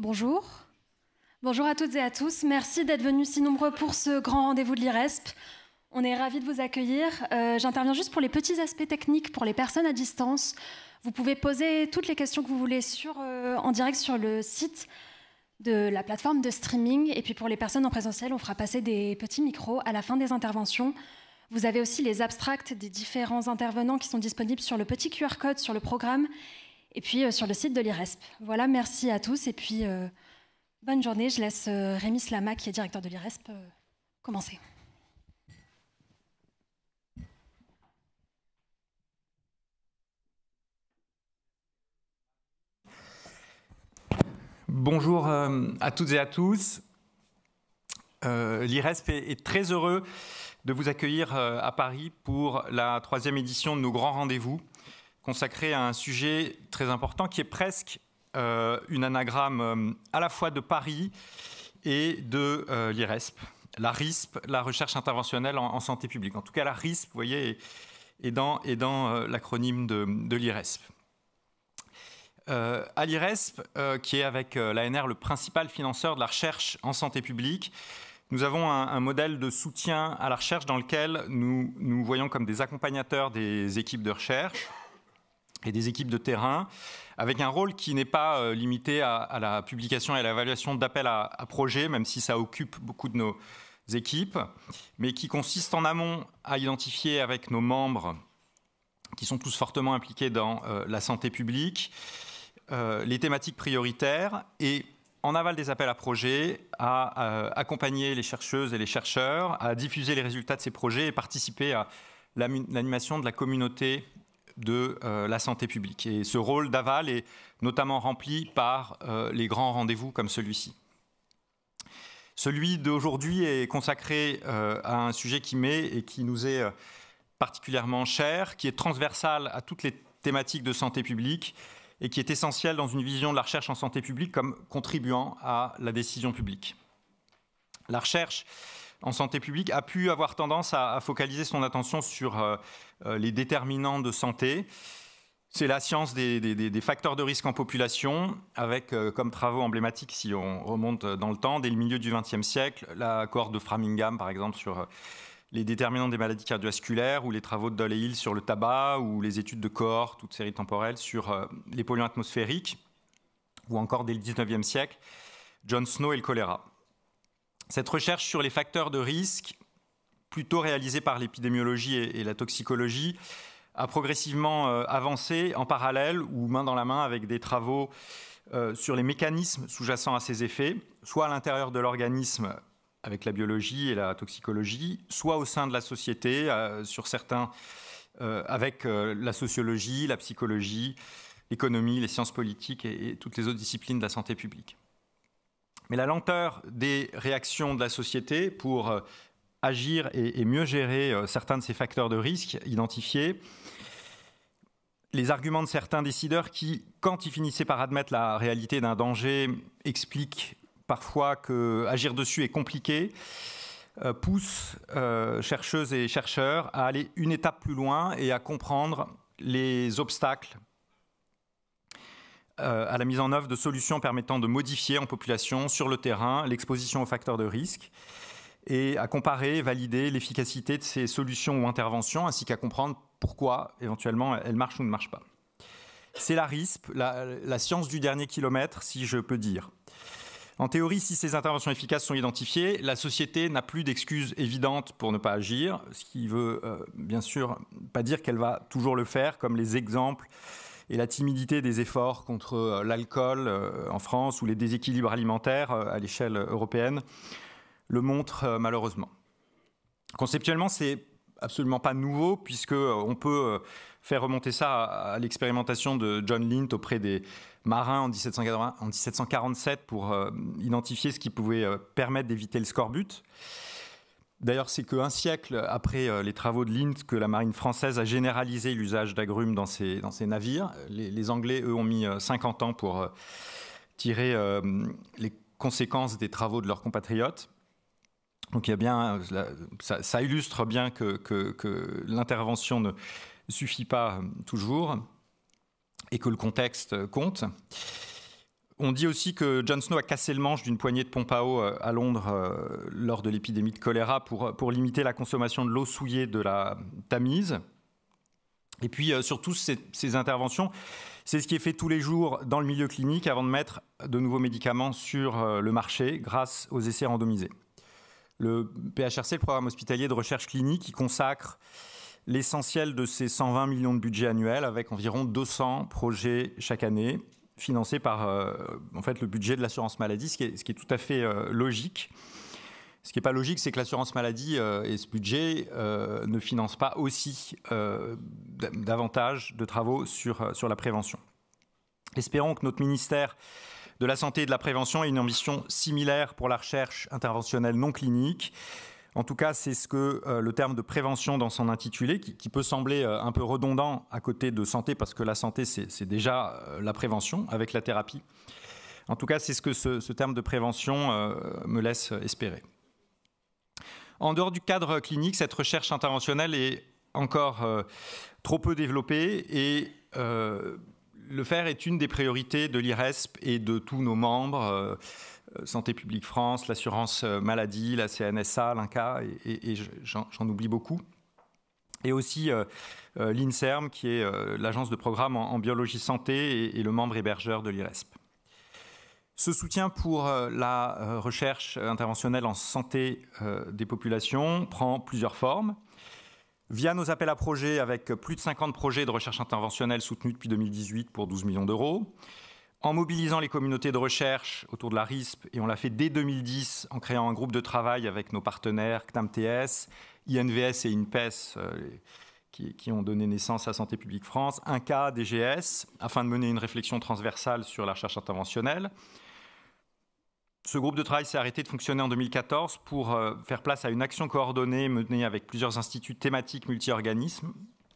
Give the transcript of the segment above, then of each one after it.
Bonjour. Bonjour à toutes et à tous. Merci d'être venus si nombreux pour ce grand rendez-vous de l'IRESP. On est ravis de vous accueillir. Euh, j'interviens juste pour les petits aspects techniques pour les personnes à distance. Vous pouvez poser toutes les questions que vous voulez euh, en direct sur le site de la plateforme de streaming. Et puis pour les personnes en présentiel, on fera passer des petits micros à la fin des interventions. Vous avez aussi les abstracts des différents intervenants qui sont disponibles sur le petit QR code sur le programme et puis euh, sur le site de l'IRESP. Voilà, merci à tous et puis euh, bonne journée. Je laisse euh, Rémi Slama, qui est directeur de l'IRESP, commencer. Bonjour à toutes et à tous. L'IRESP est très heureux de vous accueillir à Paris pour la troisième édition de nos grands rendez-vous consacré à un sujet très important qui est presque euh, une anagramme euh, à la fois de Paris et de euh, l'IRESP. La RISP, la recherche interventionnelle en, santé publique. En tout cas, la RISP, vous voyez, est, dans, l'acronyme de, l'IRESP. à l'IRESP, qui est avec l'ANR le principal financeur de la recherche en santé publique, nous avons un, un, modèle de soutien à la recherche dans lequel nous nous voyons comme des accompagnateurs des équipes de recherche, et des équipes de terrain, avec un rôle qui n'est pas euh, limité à, la publication et à l'évaluation d'appels à, projets, même si ça occupe beaucoup de nos équipes, mais qui consiste en amont à identifier avec nos membres, qui sont tous fortement impliqués dans euh, la santé publique, euh, les thématiques prioritaires et en aval des appels à projets, à, à accompagner les chercheuses et les chercheurs, à diffuser les résultats de ces projets et participer à l'animation de la communauté de euh, la santé publique. Et ce rôle d'aval est notamment rempli par euh, les grands rendez-vous comme celui-ci. Celui d'aujourd'hui est consacré euh, à un sujet qui m'est et qui nous est particulièrement cher, qui est transversal à toutes les thématiques de santé publique et qui est essentiel dans une vision de la recherche en santé publique comme contribuant à la décision publique. La recherche en santé publique a pu avoir tendance à, focaliser son attention sur euh, euh, les déterminants de santé. C'est la science des, facteurs de risque en population, avec euh, comme travaux emblématiques, si on remonte dans le temps, dès le milieu du XXe siècle, la cohorte de Framingham, par exemple, sur les déterminants des maladies cardiovasculaires, ou les travaux de Doll et Hill sur le tabac, ou les études de cohorte, toute séries temporelles sur les polluants atmosphériques, ou encore dès le XIXe siècle, John Snow et le choléra. Cette recherche sur les facteurs de risque, plutôt réalisée par l'épidémiologie et, la toxicologie, a progressivement euh, avancé en parallèle ou main dans la main avec des travaux euh, sur les mécanismes sous-jacents à ces effets, soit à l'intérieur de l'organisme avec la biologie et la toxicologie, soit au sein de la société euh, sur certains avec la sociologie, la psychologie, l'économie, les sciences politiques et toutes les autres disciplines de la santé publique. Mais la lenteur des réactions de la société pour euh, agir et, mieux gérer euh, certains de ces facteurs de risque identifiés, les arguments de certains décideurs qui, quand ils finissaient par admettre la réalité d'un danger, expliquent parfois qu'agir dessus est compliqué, euh, poussent chercheuses et chercheurs à aller une étape plus loin et à comprendre les obstacles euh, à la mise en œuvre de solutions permettant de modifier en population, sur le terrain, l'exposition aux facteurs de risque et à comparer, valider l'efficacité de ces solutions ou interventions, ainsi qu'à comprendre pourquoi éventuellement elles marchent ou ne marchent pas. C'est la RISP, la, science du dernier kilomètre, si je peux dire. En théorie, si ces interventions efficaces sont identifiées, la société n'a plus d'excuses évidentes pour ne pas agir, ce qui veut euh, bien sûr pas dire qu'elle va toujours le faire, comme les exemples et la timidité des efforts contre euh, l'alcool euh, en France ou les déséquilibres alimentaires euh, à l'échelle européenne le montrent malheureusement. Conceptuellement, c'est absolument pas nouveau puisque on peut faire remonter ça à l'expérimentation de John Lint auprès des marins en, 1747 pour identifier ce qui pouvait permettre d'éviter le scorbut. D'ailleurs, c'est qu'un siècle après euh, les travaux de Lint, que la marine française a généralisé l'usage d'agrumes dans ses, navires. Les, Anglais, eux, ont mis 50 euh, ans pour euh, tirer les conséquences des travaux de leurs compatriotes. Donc il y a bien, ça, illustre bien que l'intervention ne suffit pas toujours et que le contexte compte on dit aussi que John Snow a cassé le manche d'une poignée de pompe à eau à Londres euh, lors de l'épidémie de choléra pour, euh, pour limiter la consommation de l'eau souillée de la Tamise. Et puis euh, surtout, ces, interventions, c'est ce qui est fait tous les jours dans le milieu clinique avant de mettre de nouveaux médicaments sur le marché grâce aux essais randomisés. Le PHRC, le programme hospitalier de recherche clinique, qui consacre l'essentiel de ses 120 millions de budget annuel avec environ 200 projets chaque année financé par euh, en fait, le budget de l'assurance maladie, ce qui, est, ce qui est, tout à fait euh, logique. Ce qui n'est pas logique, c'est que l'assurance maladie euh, et ce budget ne financent pas aussi davantage de travaux sur, sur la prévention. Espérons que notre ministère de la Santé et de la Prévention ait une ambition similaire pour la recherche interventionnelle non clinique en tout cas, c'est ce que euh, le terme de prévention dans son intitulé, qui, peut sembler euh, un peu redondant à côté de santé, parce que la santé, c'est déjà euh, la prévention avec la thérapie. En tout cas, c'est ce que ce, ce, terme de prévention me laisse espérer. En dehors du cadre clinique, cette recherche interventionnelle est encore trop peu développée et le faire est une des priorités de l'IRESP et de tous nos membres euh, santé publique France, l'assurance euh, maladie, la CNSA, l'INCA, et, j'en oublie beaucoup. Et aussi euh, l'INSERM, qui est l'agence de programme en, biologie santé et, le membre hébergeur de l'IRESP. Ce soutien pour la recherche interventionnelle en santé des populations prend plusieurs formes. Via nos appels à projets, avec plus de 50 projets de recherche interventionnelle soutenus depuis 2018 pour 12 millions d'euros en mobilisant les communautés de recherche autour de la RISP, et on l'a fait dès 2010 en créant un groupe de travail avec nos partenaires CNAMTS, INVS et INPES, e euh, qui, ont donné naissance à Santé publique France, INCA, DGS, afin de mener une réflexion transversale sur la recherche interventionnelle. Ce groupe de travail s'est arrêté de fonctionner en 2014 pour euh, faire place à une action coordonnée menée avec plusieurs instituts thématiques multi-organismes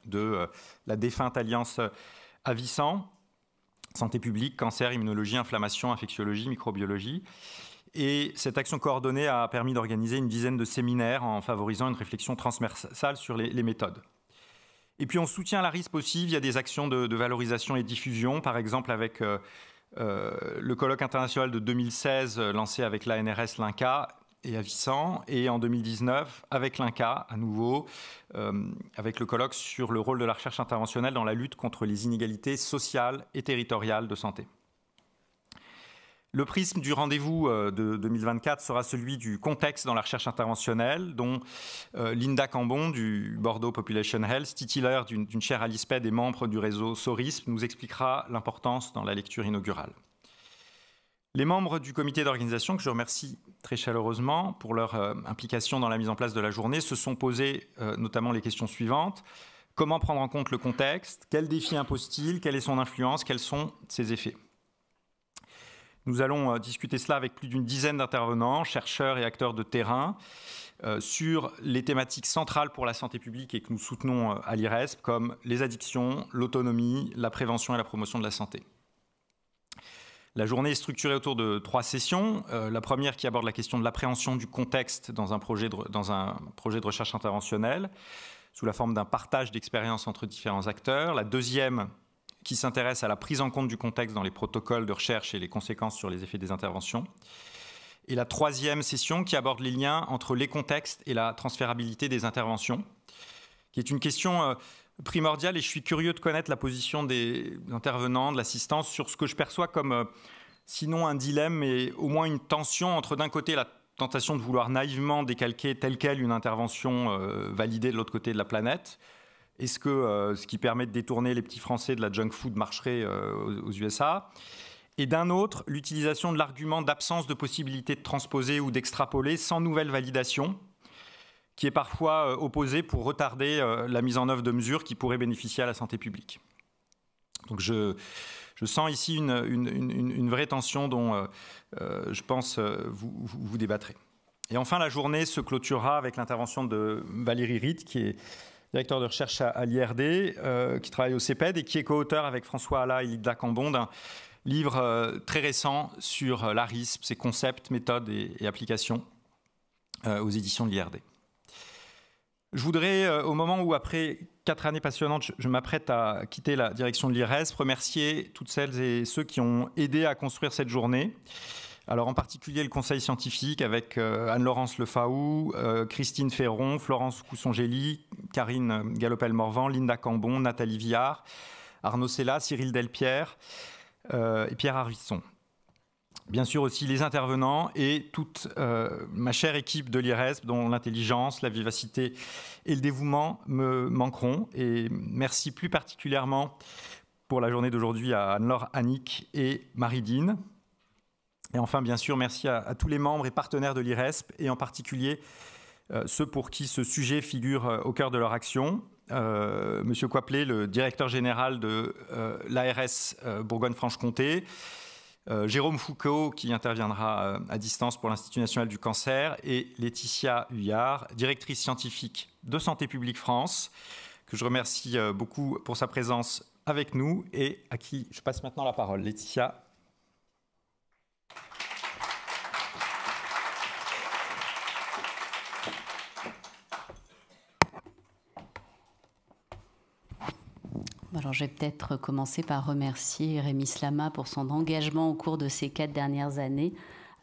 de euh, la défunte alliance Avissant, santé publique, cancer, immunologie, inflammation, infectiologie, microbiologie. Et cette action coordonnée a permis d'organiser une dizaine de séminaires en favorisant une réflexion transversale sur les, méthodes. Et puis on soutient la RISP aussi via des actions de, valorisation et diffusion, par exemple avec euh, euh, le colloque international de 2016 euh, lancé avec l'ANRS Linca et à et en 2019 avec l'INCA à nouveau, euh, avec le colloque sur le rôle de la recherche interventionnelle dans la lutte contre les inégalités sociales et territoriales de santé. Le prisme du rendez-vous euh, de 2024 sera celui du contexte dans la recherche interventionnelle, dont euh, Linda Cambon du Bordeaux Population Health, titulaire d'une chaire à l'ISPED et membre du réseau SORISP, nous expliquera l'importance dans la lecture inaugurale. Les membres du comité d'organisation, que je remercie très chaleureusement pour leur euh, implication dans la mise en place de la journée, se sont posés euh, notamment les questions suivantes. Comment prendre en compte le contexte Quel défi impose-t-il Quelle est son influence Quels sont ses effets Nous allons euh, discuter cela avec plus d'une dizaine d'intervenants, chercheurs et acteurs de terrain sur les thématiques centrales pour la santé publique et que nous soutenons à l'IRESP, comme les addictions, l'autonomie, la prévention et la promotion de la santé. La journée est structurée autour de trois sessions. Euh, la première qui aborde la question de l'appréhension du contexte dans un projet dans un projet de recherche interventionnelle, sous la forme d'un partage d'expériences entre différents acteurs. La deuxième qui s'intéresse à la prise en compte du contexte dans les protocoles de recherche et les conséquences sur les effets des interventions. Et la troisième session qui aborde les liens entre les contextes et la transférabilité des interventions, qui est une question euh, primordial et je suis curieux de connaître la position des intervenants, de l'assistance sur ce que je perçois comme euh, sinon un dilemme, mais au moins une tension entre d'un côté la tentation de vouloir naïvement décalquer telle quelle une intervention euh, validée de l'autre côté de la planète. Est-ce que euh, ce qui permet de détourner les petits Français de la junk food marcherait aux, USA Et d'un autre, l'utilisation de l'argument d'absence de possibilité de transposer ou d'extrapoler sans nouvelle validation, qui est parfois euh, opposée pour retarder euh, la mise en œuvre de mesures qui pourraient bénéficier à la santé publique. Donc je, sens ici une, vraie tension dont euh, je pense vous, vous, vous, débattrez. Et enfin, la journée se clôturera avec l'intervention de Valérie Ritt, qui est directeur de recherche à, l'IRD, qui travaille au CEPED et qui est co-auteur avec François Alla et Lida d'un livre très récent sur l'ARISP, ses concepts, méthodes et applications aux éditions de l'IRD. Je voudrais, euh, au moment où, après quatre années passionnantes, je, m'apprête à quitter la direction de l'IRES, remercier toutes celles et ceux qui ont aidé à construire cette journée. Alors en particulier le conseil scientifique avec euh, Anne-Laurence Lefaou, euh, Christine Ferron, Florence Cousson-Gély, Karine Galopel-Morvan, Linda Cambon, Nathalie Viard, Arnaud Sella, Cyril Delpierre et Pierre Harisson bien sûr aussi les intervenants et toute euh, ma chère équipe de l'IRESP dont l'intelligence, la vivacité et le dévouement me manqueront. Et merci plus particulièrement pour la journée d'aujourd'hui à Anne-Laure Annick et Marie-Dine. Et enfin, bien sûr, merci à, tous les membres et partenaires de l'IRESP et en particulier euh, ceux pour qui ce sujet figure euh, au cœur de leur action. Monsieur Coapelet, le directeur général de l'ARS Bourgogne-Franche-Comté, euh, Jérôme Foucault, qui interviendra euh, à distance pour l'Institut national du cancer, et Laetitia Huyard, directrice scientifique de Santé publique France, que je remercie euh, beaucoup pour sa présence avec nous et à qui je passe maintenant la parole. Laetitia, Alors, je vais peut-être commencer par remercier Rémi Slama pour son engagement au cours de ces quatre dernières années.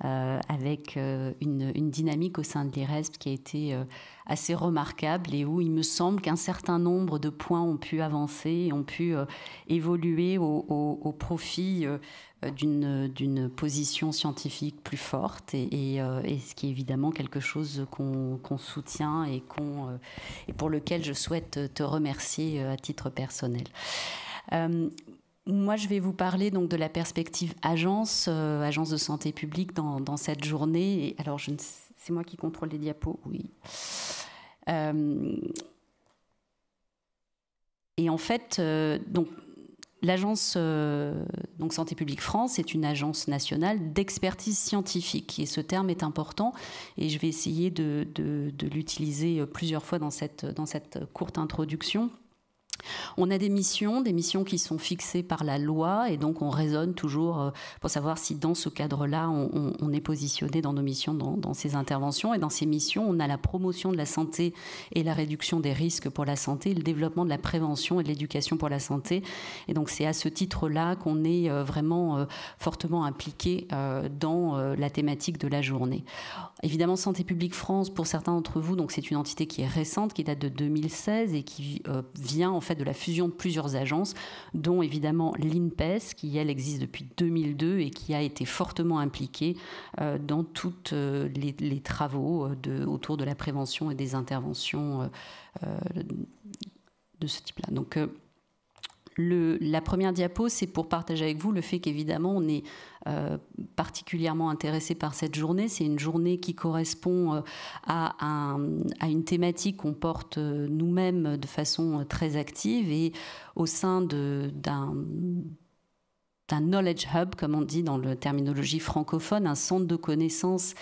Euh, avec euh, une, dynamique au sein de l'IRESP qui a été euh, assez remarquable et où il me semble qu'un certain nombre de points ont pu avancer, ont pu évoluer au, profit d'une position scientifique plus forte et, ce qui est évidemment quelque chose qu'on soutient et, qu'on et pour lequel je souhaite te remercier à titre personnel. Moi, je vais vous parler donc de la perspective agence, euh, agence de santé publique dans, cette journée. Et alors, c'est moi qui contrôle les diapos, oui. Euh, et en fait, euh, donc l'agence donc Santé publique France est une agence nationale d'expertise scientifique. Et ce terme est important, et je vais essayer de, l'utiliser plusieurs fois dans dans cette courte introduction. On a des missions, des missions qui sont fixées par la loi et donc on raisonne toujours euh, pour savoir si dans ce cadre-là on, est positionné dans nos missions, dans, ces interventions. Et dans ces missions, on a la promotion de la santé et la réduction des risques pour la santé, le développement de la prévention et de l'éducation pour la santé. Et donc c'est à ce titre-là qu'on est euh, vraiment euh, fortement impliqué dans la thématique de la journée. Évidemment, Santé publique France, pour certains d'entre vous, donc c'est une entité qui est récente, qui date de 2016 et qui vient en fait de la fusion de plusieurs agences, dont évidemment l'INPES, qui elle existe depuis 2002 et qui a été fortement impliquée euh, dans tous euh, les, travaux euh, autour de la prévention et des interventions de ce type-là. Donc la première diapo, c'est pour partager avec vous le fait qu'évidemment, on est euh, particulièrement intéressé par cette journée. C'est une journée qui correspond euh, à, une thématique qu'on porte euh, nous-mêmes de façon très active et au sein d'un knowledge hub, comme on dit dans la terminologie francophone, un centre de connaissances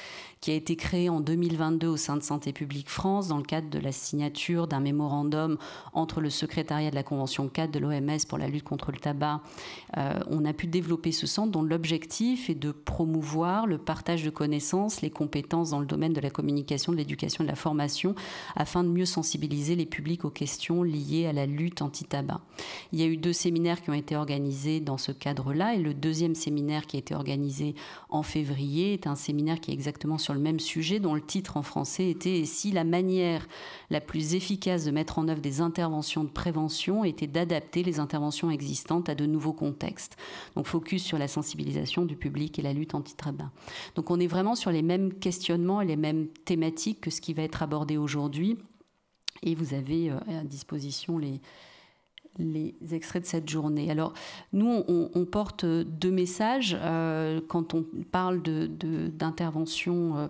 qui a été créé en 2022 au sein de Santé publique France dans le cadre de la signature d'un mémorandum entre le secrétariat de la Convention 4 de l'OMS pour la lutte contre le tabac. Euh, on a pu développer ce centre dont l'objectif est de promouvoir le partage de connaissances, les compétences dans le domaine de la communication, de l'éducation, de la formation, afin de mieux sensibiliser les publics aux questions liées à la lutte anti-tabac. Il y a eu deux séminaires qui ont été organisés dans ce cadre-là et le deuxième séminaire qui a été organisé en février est un séminaire qui est exactement sur sur le même sujet, dont le titre en français était Et si la manière la plus efficace de mettre en œuvre des interventions de prévention était d'adapter les interventions existantes à de nouveaux contextes Donc, focus sur la sensibilisation du public et la lutte anti-tabac. Donc, on est vraiment sur les mêmes questionnements et les mêmes thématiques que ce qui va être abordé aujourd'hui. Et vous avez euh, à disposition les, les extraits de cette journée. Alors, nous, on, porte deux messages euh, quand on parle d'intervention de, euh,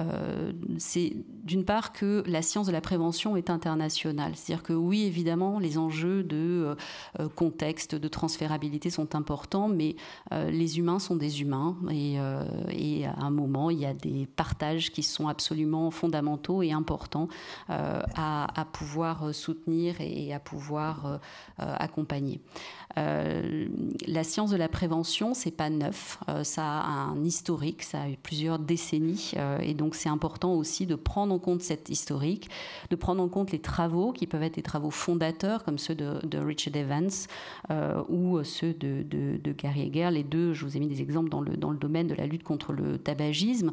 euh, c'est d'une part que la science de la prévention est internationale. C'est-à-dire que oui, évidemment, les enjeux de euh, euh, contexte, de transférabilité sont importants, mais les humains sont des humains et, à un moment, il y a des partages qui sont absolument fondamentaux et importants à, à, pouvoir soutenir et à pouvoir accompagner. la science de la prévention, c'est pas neuf, ça a un historique, ça a eu plusieurs décennies et donc donc c'est important aussi de prendre en compte cette historique, de prendre en compte les travaux qui peuvent être des travaux fondateurs comme ceux de, de Richard Evans euh, ou ceux de, de, de, Gary Heger. Les deux, je vous ai mis des exemples dans le, dans le domaine de la lutte contre le tabagisme,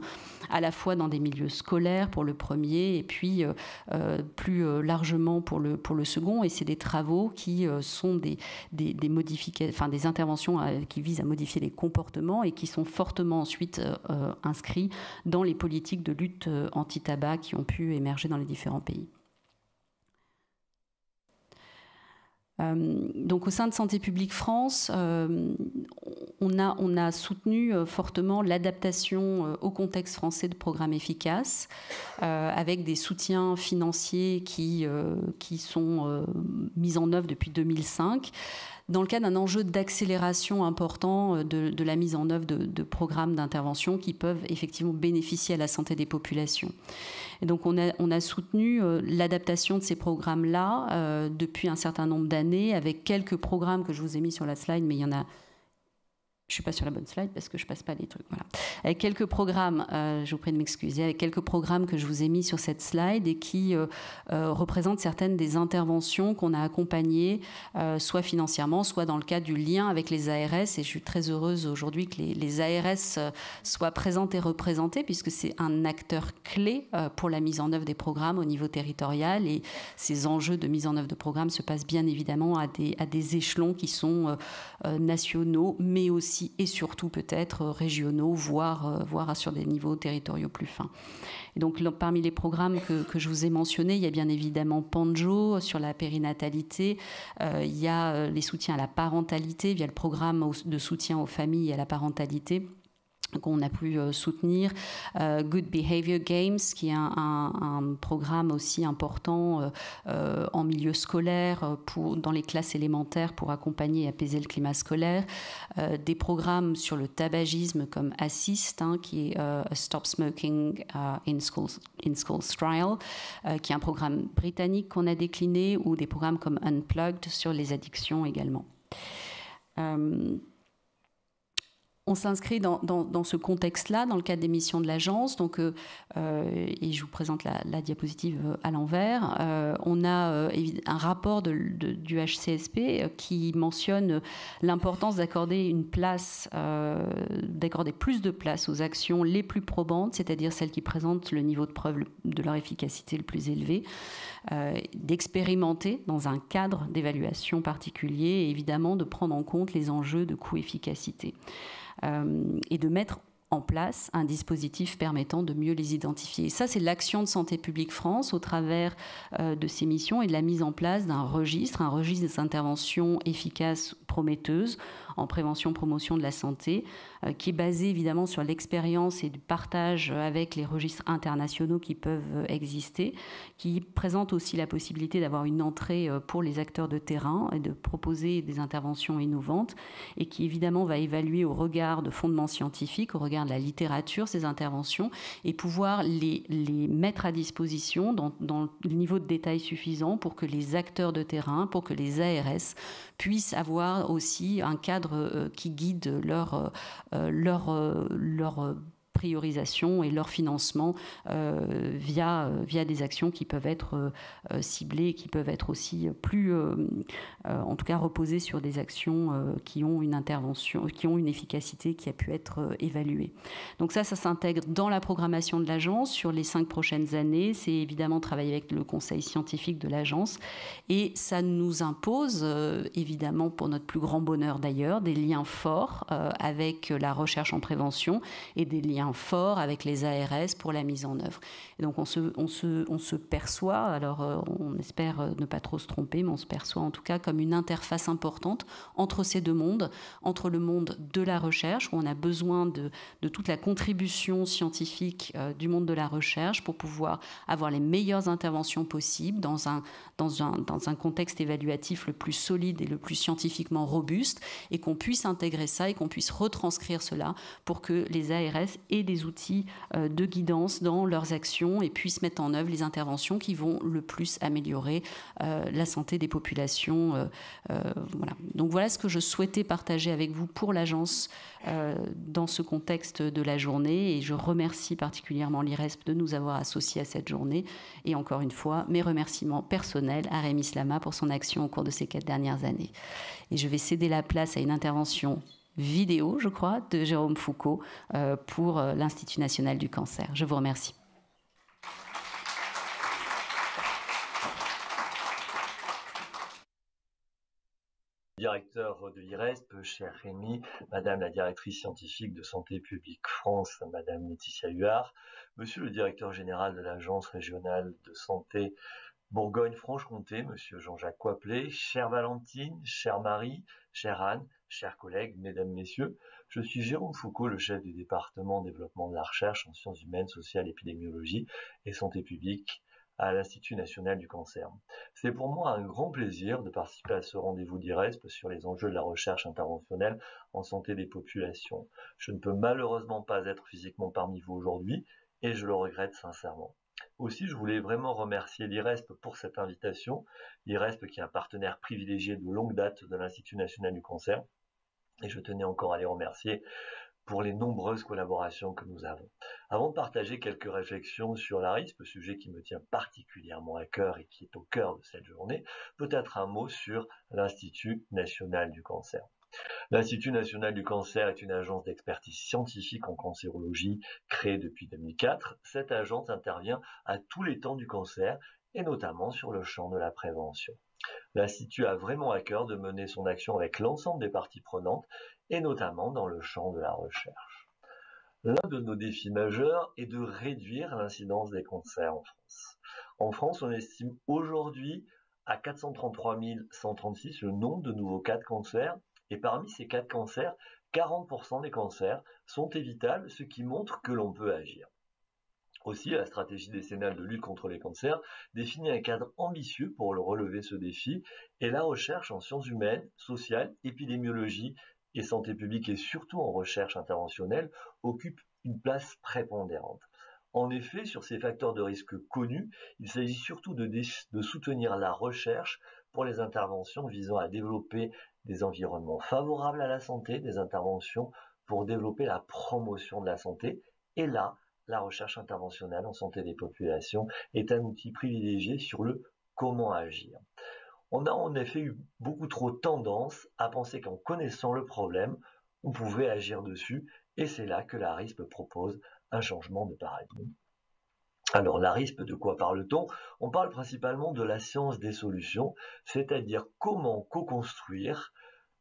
à la fois dans des milieux scolaires pour le premier et puis euh, euh, plus largement pour le, pour le second. Et c'est des travaux qui sont des, des, des, enfin, des interventions qui visent à modifier les comportements et qui sont fortement ensuite inscrits dans les politiques de lutte euh, anti-tabac qui ont pu émerger dans les différents pays. Euh, donc au sein de Santé publique France, euh, on, a, soutenu fortement l'adaptation au contexte français de programmes efficaces, avec des soutiens financiers qui sont mis en œuvre depuis 2005 dans le cas d'un enjeu d'accélération important euh, de, la mise en œuvre de, programmes d'intervention qui peuvent effectivement bénéficier à la santé des populations. Et donc on a, soutenu euh, l'adaptation de ces programmes-là euh, depuis un certain nombre d'années avec quelques programmes que je vous ai mis sur la slide, mais il y en a je suis pas sur la bonne slide parce que je passe pas les trucs. Voilà. Avec quelques programmes, euh, je vous prie de m'excuser, avec quelques programmes que je vous ai mis sur cette slide et qui euh, euh, représentent certaines des interventions qu'on a accompagnées, soit financièrement, soit dans le cadre du lien avec les ARS. Et je suis très heureuse aujourd'hui que les, ARS soient présentes et représentées puisque c'est un acteur clé pour la mise en œuvre des programmes au niveau territorial et ces enjeux de mise en œuvre de programmes se passent bien évidemment à des, à des échelons qui sont nationaux, mais aussi et surtout peut-être euh, régionaux, voire, euh, voire sur des niveaux territoriaux plus fins. donc parmi les programmes que, je vous ai mentionnés, il y a bien évidemment Panjo euh, sur la périnatalité, il y a les soutiens à la parentalité via le programme de soutien aux familles et à la parentalité qu'on a pu euh, soutenir, euh, Good Behavior Games, qui est un, programme aussi important euh, en milieu scolaire, pour, dans les classes élémentaires, pour accompagner et apaiser le climat scolaire, des programmes sur le tabagisme comme Assist, hein, qui est Stop Smoking in, Schools, in Schools Trial, qui est un programme britannique qu'on a décliné, ou des programmes comme Unplugged sur les addictions également on s'inscrit dans, ce contexte-là, dans le cadre des missions de l'agence. Donc, euh, euh, et je vous présente la, diapositive euh, à l'envers. on a un rapport du HCSP qui mentionne l'importance d'accorder une place, d'accorder plus de place aux actions les plus probantes, c'est-à-dire celles qui présentent le niveau de preuve de leur efficacité le plus élevé, d'expérimenter dans un cadre d'évaluation particulier et évidemment de prendre en compte les enjeux de coût-efficacité. Euh, et de mettre en place un dispositif permettant de mieux les identifier. ça, c'est l'action de Santé publique France au travers euh, de ses missions et de la mise en place d'un registre, un registre des interventions efficaces, prometteuses, en prévention, promotion de la santé, euh, qui est basée évidemment sur l'expérience et du partage avec les registres internationaux qui peuvent euh, exister, qui présente aussi la possibilité d'avoir une entrée euh, pour les acteurs de terrain et de proposer des interventions innovantes, et qui évidemment va évaluer au regard de fondements scientifiques, au regard de la littérature, ces interventions, et pouvoir les, mettre à disposition dans, dans le niveau de détail suffisant pour que les acteurs de terrain, pour que les ARS puissent avoir aussi un cadre euh, qui guide leur, euh, euh, leur, leur priorisation et leur financement euh, via, euh, via des actions qui peuvent être euh, ciblées, qui peuvent être aussi plus, en tout cas, reposées sur des actions qui ont une intervention, qui ont une efficacité qui a pu être évaluée. Donc ça, ça s'intègre dans la programmation de l'agence sur les cinq prochaines années. C'est évidemment travailler avec le conseil scientifique de l'agence et ça nous impose, évidemment, pour notre plus grand bonheur d'ailleurs, des liens forts avec la recherche en prévention et des liens fort avec les ARS pour la mise en œuvre. Et donc on se, on, se, on se perçoit, alors euh, on espère euh, ne pas trop se tromper, mais on se perçoit en tout cas comme une interface importante entre ces deux mondes, entre le monde de la recherche, où on a besoin de, de toute la contribution scientifique euh, du monde de la recherche pour pouvoir avoir les meilleures interventions possibles dans un, dans un, dans un contexte évaluatif le plus solide et le plus scientifiquement robuste, et qu'on puisse intégrer ça et qu'on puisse retranscrire cela pour que les ARS des outils euh, de guidance dans leurs actions et puissent mettre en œuvre les interventions qui vont le plus améliorer euh, la santé des populations. Euh, voilà. Donc voilà ce que je souhaitais partager avec vous pour l'agence dans ce contexte de la journée et je remercie particulièrement l'IRESP de nous avoir associés à cette journée et encore une fois mes remerciements personnels à Rémi Slama pour son action au cours de ces quatre dernières années. Et je vais céder la place à une intervention vidéo, je crois, de Jérôme Foucault euh, pour euh, l'Institut national du cancer. Je vous remercie. directeur de l'IRESP, cher Rémi, madame la directrice scientifique de Santé publique France, madame Laetitia Huard, monsieur le directeur général de l'Agence régionale de santé Bourgogne-Franche-Comté, monsieur Jean-Jacques Coiplet, chère Valentine, chère Marie, chère Anne, Chers collègues, Mesdames, Messieurs, je suis Jérôme Foucault, le chef du département développement de la recherche en sciences humaines, sociales, épidémiologie et santé publique à l'Institut national du cancer. C'est pour moi un grand plaisir de participer à ce rendez-vous d'IRESP sur les enjeux de la recherche interventionnelle en santé des populations. Je ne peux malheureusement pas être physiquement parmi vous aujourd'hui et je le regrette sincèrement. Aussi, je voulais vraiment remercier l'IRESP pour cette invitation. L'IRESP qui est un partenaire privilégié de longue date de l'Institut national du cancer. Et je tenais encore à les remercier pour les nombreuses collaborations que nous avons. Avant de partager quelques réflexions sur la sujet qui me tient particulièrement à cœur et qui est au cœur de cette journée, peut-être un mot sur l'Institut national du cancer. L'Institut national du cancer est une agence d'expertise scientifique en cancérologie créée depuis 2004. Cette agence intervient à tous les temps du cancer et notamment sur le champ de la prévention. L'Institut a vraiment à cœur de mener son action avec l'ensemble des parties prenantes et notamment dans le champ de la recherche. L'un de nos défis majeurs est de réduire l'incidence des cancers en France. En France, on estime aujourd'hui à 433 136 le nombre de nouveaux cas de cancer et parmi ces quatre cancers, 40% des cancers sont évitables, ce qui montre que l'on peut agir. Aussi, la stratégie décennale de lutte contre les cancers définit un cadre ambitieux pour relever ce défi et la recherche en sciences humaines, sociales, épidémiologie et santé publique et surtout en recherche interventionnelle occupe une place prépondérante. En effet, sur ces facteurs de risque connus, il s'agit surtout de, de soutenir la recherche pour les interventions visant à développer des environnements favorables à la santé, des interventions pour développer la promotion de la santé. Et là, la recherche interventionnelle en santé des populations est un outil privilégié sur le comment agir. On a en effet eu beaucoup trop tendance à penser qu'en connaissant le problème, on pouvait agir dessus, et c'est là que la RISP propose un changement de paradigme. Alors la risque de quoi parle-t-on On parle principalement de la science des solutions, c'est-à-dire comment co-construire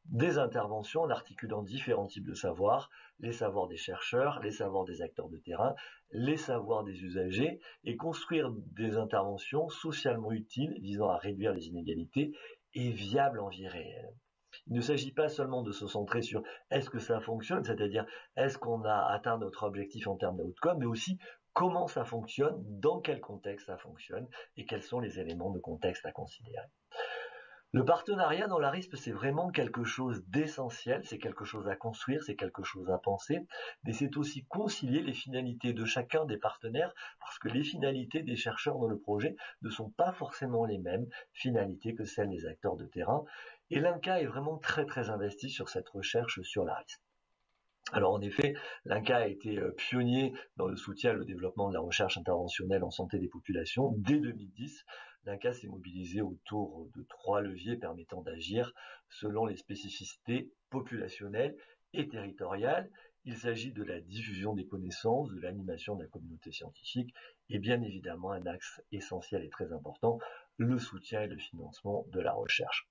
des interventions en articulant différents types de savoirs, les savoirs des chercheurs, les savoirs des acteurs de terrain, les savoirs des usagers, et construire des interventions socialement utiles visant à réduire les inégalités et viables en vie réelle. Il ne s'agit pas seulement de se centrer sur est-ce que ça fonctionne, c'est-à-dire est-ce qu'on a atteint notre objectif en termes d'outcome, mais aussi comment ça fonctionne, dans quel contexte ça fonctionne et quels sont les éléments de contexte à considérer. Le partenariat dans la RISP, c'est vraiment quelque chose d'essentiel, c'est quelque chose à construire, c'est quelque chose à penser, mais c'est aussi concilier les finalités de chacun des partenaires, parce que les finalités des chercheurs dans le projet ne sont pas forcément les mêmes finalités que celles des acteurs de terrain, et l'INCA est vraiment très très investi sur cette recherche sur la RISP. Alors en effet, l'INCA a été euh, pionnier dans le soutien et le développement de la recherche interventionnelle en santé des populations. Dès 2010, l'INCA s'est mobilisé autour de trois leviers permettant d'agir selon les spécificités populationnelles et territoriales. Il s'agit de la diffusion des connaissances, de l'animation de la communauté scientifique et bien évidemment un axe essentiel et très important, le soutien et le financement de la recherche.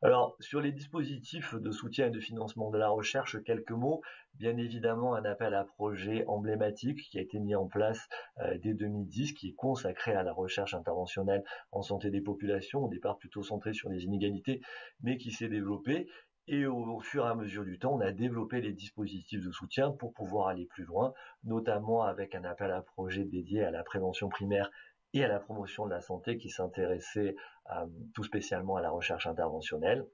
Alors, sur les dispositifs de soutien et de financement de la recherche, quelques mots. Bien évidemment, un appel à projet emblématique qui a été mis en place euh, dès 2010, qui est consacré à la recherche interventionnelle en santé des populations, au départ plutôt centré sur les inégalités, mais qui s'est développé. Et au, fur et à mesure du temps, on a développé les dispositifs de soutien pour pouvoir aller plus loin, notamment avec un appel à projet dédié à la prévention primaire et à la promotion de la santé qui s'intéressait euh, tout spécialement à la recherche interventionnelle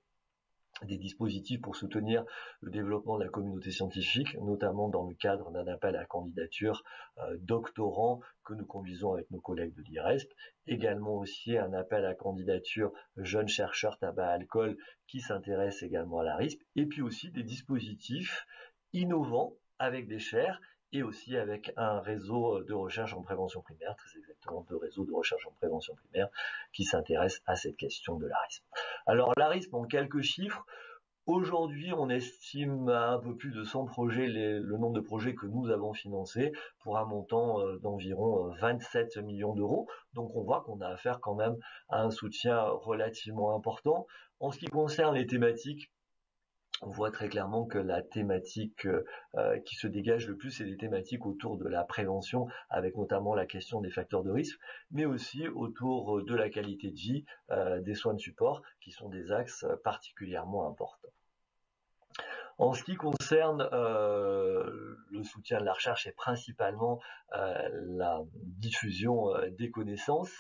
des dispositifs pour soutenir le développement de la communauté scientifique, notamment dans le cadre d'un appel à candidature euh, doctorant que nous conduisons avec nos collègues de l'IRESP, également aussi un appel à candidature jeunes chercheurs tabac-alcool qui s'intéresse également à la RISP, et puis aussi des dispositifs innovants avec des chairs et aussi avec un réseau euh, de recherche en prévention primaire, très exactement deux réseaux de recherche en prévention primaire qui s'intéressent à cette question de l'arisme. Alors l'arisme en quelques chiffres, Aujourd'hui, on estime à un peu plus de 100 projets le nombre de projets que nous avons financés pour un montant euh, d'environ 27 euh, millions d'euros. Donc on voit qu'on a affaire quand même à un soutien relativement important. En ce qui concerne les thématiques, on voit très clairement que la thématique euh, euh, qui se dégage le plus, c'est des thématiques autour de la prévention, avec notamment la question des facteurs de risque, mais aussi autour euh, de la qualité de vie, des soins de support, qui sont des axes particulièrement importants. En ce qui concerne le soutien de la recherche et principalement la diffusion des connaissances,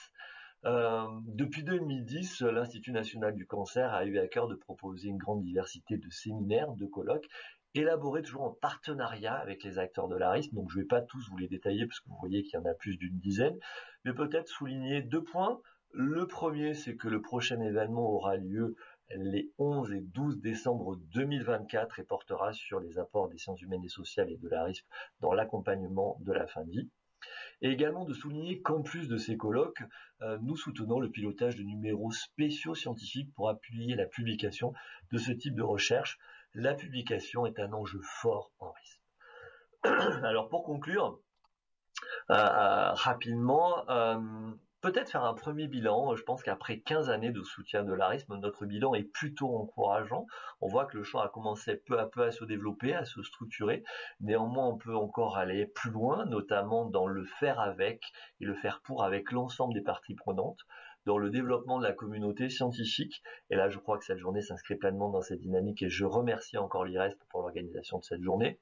euh, depuis 2010, l'Institut national du cancer a eu à cœur de proposer une grande diversité de séminaires, de colloques, élaborés toujours en partenariat avec les acteurs de la Donc je ne vais pas tous vous les détailler parce que vous voyez qu'il y en a plus d'une dizaine, mais peut-être souligner deux points. Le premier, c'est que le prochain événement aura lieu les 11 et 12 décembre 2024 et portera sur les apports des sciences humaines et sociales et de la dans l'accompagnement de la fin de vie et également de souligner qu'en plus de ces colloques, euh, nous soutenons le pilotage de numéros spéciaux scientifiques pour appuyer la publication de ce type de recherche. La publication est un enjeu fort en risque. Alors pour conclure, euh, euh, rapidement, peut-être faire un premier bilan. Euh, je pense qu'après 15 années de soutien de l'ARISM, notre bilan est plutôt encourageant. On voit que le champ a commencé peu à peu à se développer, à se structurer. Néanmoins, on peut encore aller plus loin, notamment dans le faire avec et le faire pour avec l'ensemble des parties prenantes dans le développement de la communauté scientifique. Et là, je crois que cette journée s'inscrit pleinement dans cette dynamique et je remercie encore l'IRESP pour l'organisation de cette journée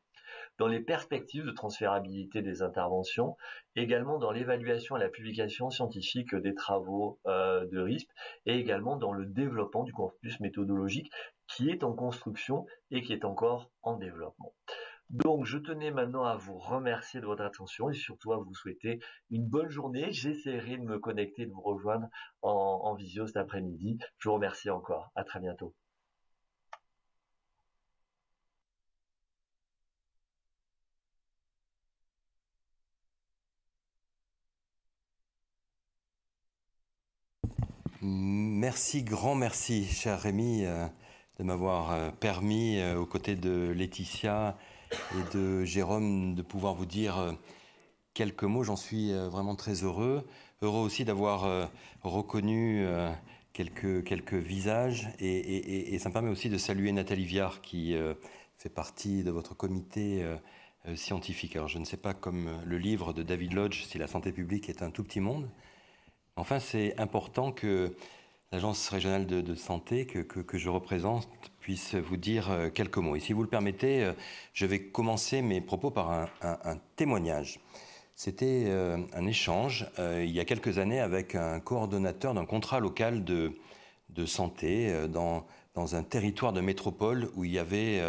dans les perspectives de transférabilité des interventions, également dans l'évaluation et la publication scientifique des travaux euh, de RISP, et également dans le développement du corpus méthodologique qui est en construction et qui est encore en développement. Donc, je tenais maintenant à vous remercier de votre attention et surtout à vous souhaiter une bonne journée. J'essaierai de me connecter, de vous rejoindre en, en visio cet après-midi. Je vous remercie encore. À très bientôt. Merci, grand merci, cher Rémi, euh, de m'avoir euh, permis, euh, aux côtés de Laetitia et de Jérôme, de pouvoir vous dire quelques mots. J'en suis vraiment très heureux. Heureux aussi d'avoir reconnu quelques, quelques visages. Et, et, ça me permet aussi de saluer Nathalie Viard, qui fait partie de votre comité scientifique. Alors, je ne sais pas, comme le livre de David Lodge, si la santé publique est un tout petit monde. Enfin, c'est important que l'Agence régionale de, santé que, que, je représente puisse vous dire euh, quelques mots. Et si vous le permettez, euh, je vais commencer mes propos par un, témoignage. C'était euh, un échange il y a quelques années avec un coordonnateur d'un contrat local de, de santé dans, dans, un territoire de métropole où il y avait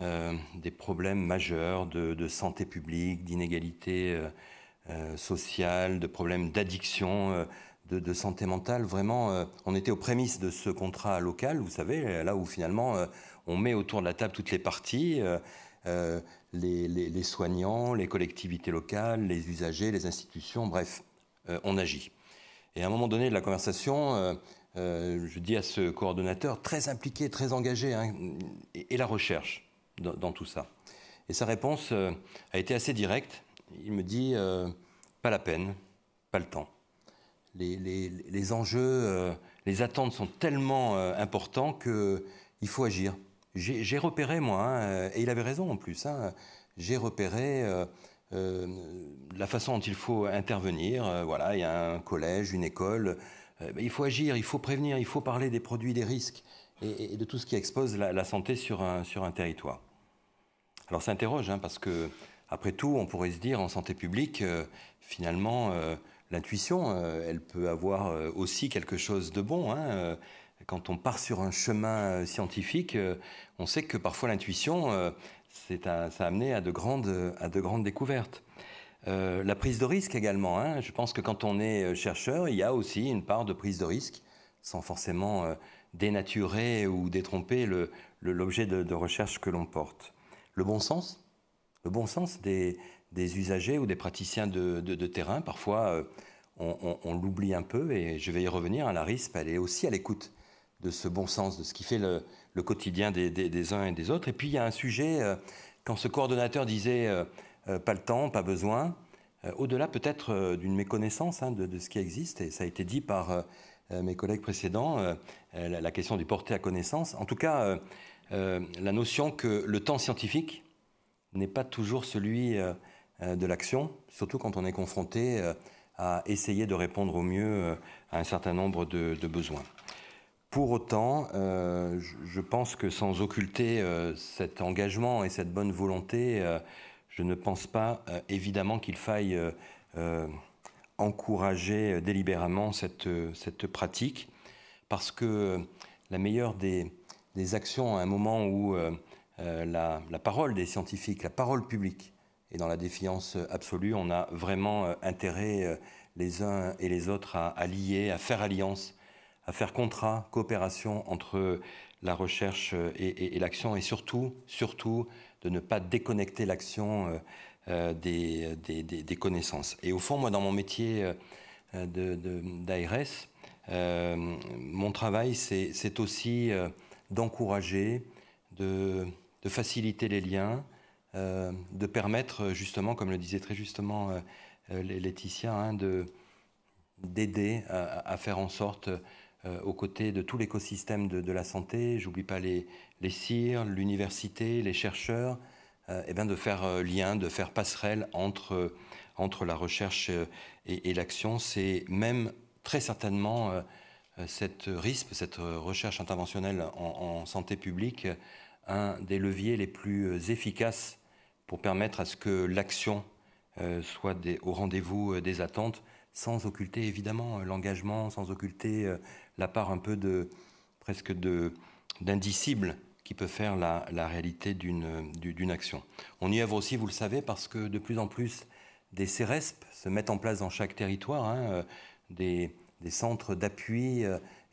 des problèmes majeurs de, santé publique, d'inégalité sociale, de problèmes d'addiction de, santé mentale. Vraiment, euh, on était aux prémices de ce contrat local, vous savez, là où finalement euh, on met autour de la table toutes les parties, euh, les, soignants, les collectivités locales, les usagers, les institutions, bref, on agit. Et à un moment donné de la conversation, je dis à ce coordonnateur, très impliqué, très engagé, hein, et, la recherche dans, tout ça. Et sa réponse a été assez directe. Il me dit, pas la peine, pas le temps les, enjeux, euh, les attentes sont tellement euh, importants qu'il faut agir. J'ai repéré, moi, hein, euh, et il avait raison en plus, hein, j'ai repéré la façon dont il faut intervenir. voilà, il y a un collège, une école. Ben, il faut agir, il faut prévenir, il faut parler des produits, des risques et, de tout ce qui expose la, santé sur un, territoire. Alors ça interroge, hein, parce que, après tout, on pourrait se dire en santé publique, finalement, L'intuition, euh, elle peut avoir euh, aussi quelque chose de bon. Hein, euh, quand on part sur un chemin scientifique, on sait que parfois l'intuition, ça a amené à de grandes, à de grandes découvertes. la prise de risque également. Hein. Je pense que quand on est chercheur, il y a aussi une part de prise de risque, sans forcément dénaturer ou détromper l'objet de, recherche que l'on porte. Le bon sens, le bon sens des, des usagers ou des praticiens de, terrain. Parfois, euh, on, l'oublie un peu et je vais y revenir. Hein, la RISP, elle est aussi à l'écoute de ce bon sens, de ce qui fait le, quotidien des, uns et des autres. Et puis, il y a un sujet, euh, quand ce coordonnateur disait euh, pas le temps, pas besoin, au-delà peut-être d'une méconnaissance hein, de, ce qui existe, et ça a été dit par mes collègues précédents, la, la, question du porté à connaissance, en tout cas, la notion que le temps scientifique n'est pas toujours celui euh, de l'action, surtout quand on est confronté euh, à essayer de répondre au mieux euh, à un certain nombre de, besoins. Pour autant, je pense que sans occulter cet engagement et cette bonne volonté, je ne pense pas évidemment qu'il faille encourager délibérément cette, cette, pratique, parce que la meilleure des, actions à un moment où la, parole des scientifiques, la parole publique et dans la défiance absolue, on a vraiment euh, intérêt euh, les uns et les autres à, lier, à faire alliance, à faire contrat, coopération entre la recherche euh, et, l'action, et surtout, surtout, de ne pas déconnecter l'action des, connaissances. Et au fond, moi, dans mon métier d'ARS, mon travail, c'est aussi d'encourager, de, faciliter les liens, euh, de permettre euh, justement, comme le disait très justement euh, Laetitia, hein, de, d'aider à, faire en sorte, aux côtés de tout l'écosystème de, la santé, j'oublie pas les, les CIR, l'université, les chercheurs, et eh bien de faire lien, de faire passerelle entre, entre la recherche et, l'action. C'est même très certainement cette RISP, cette recherche interventionnelle en santé publique, un des leviers les plus efficaces pour permettre à ce que l'action euh, soit des, au rendez-vous euh, des attentes, sans occulter évidemment euh, l'engagement, sans occulter la part un peu de presque de d'indicible qui peut faire la, réalité d'une action. On y œuvre aussi, vous le savez, parce que de plus en plus des CERESP se mettent en place dans chaque territoire, hein, des, des, centres d'appui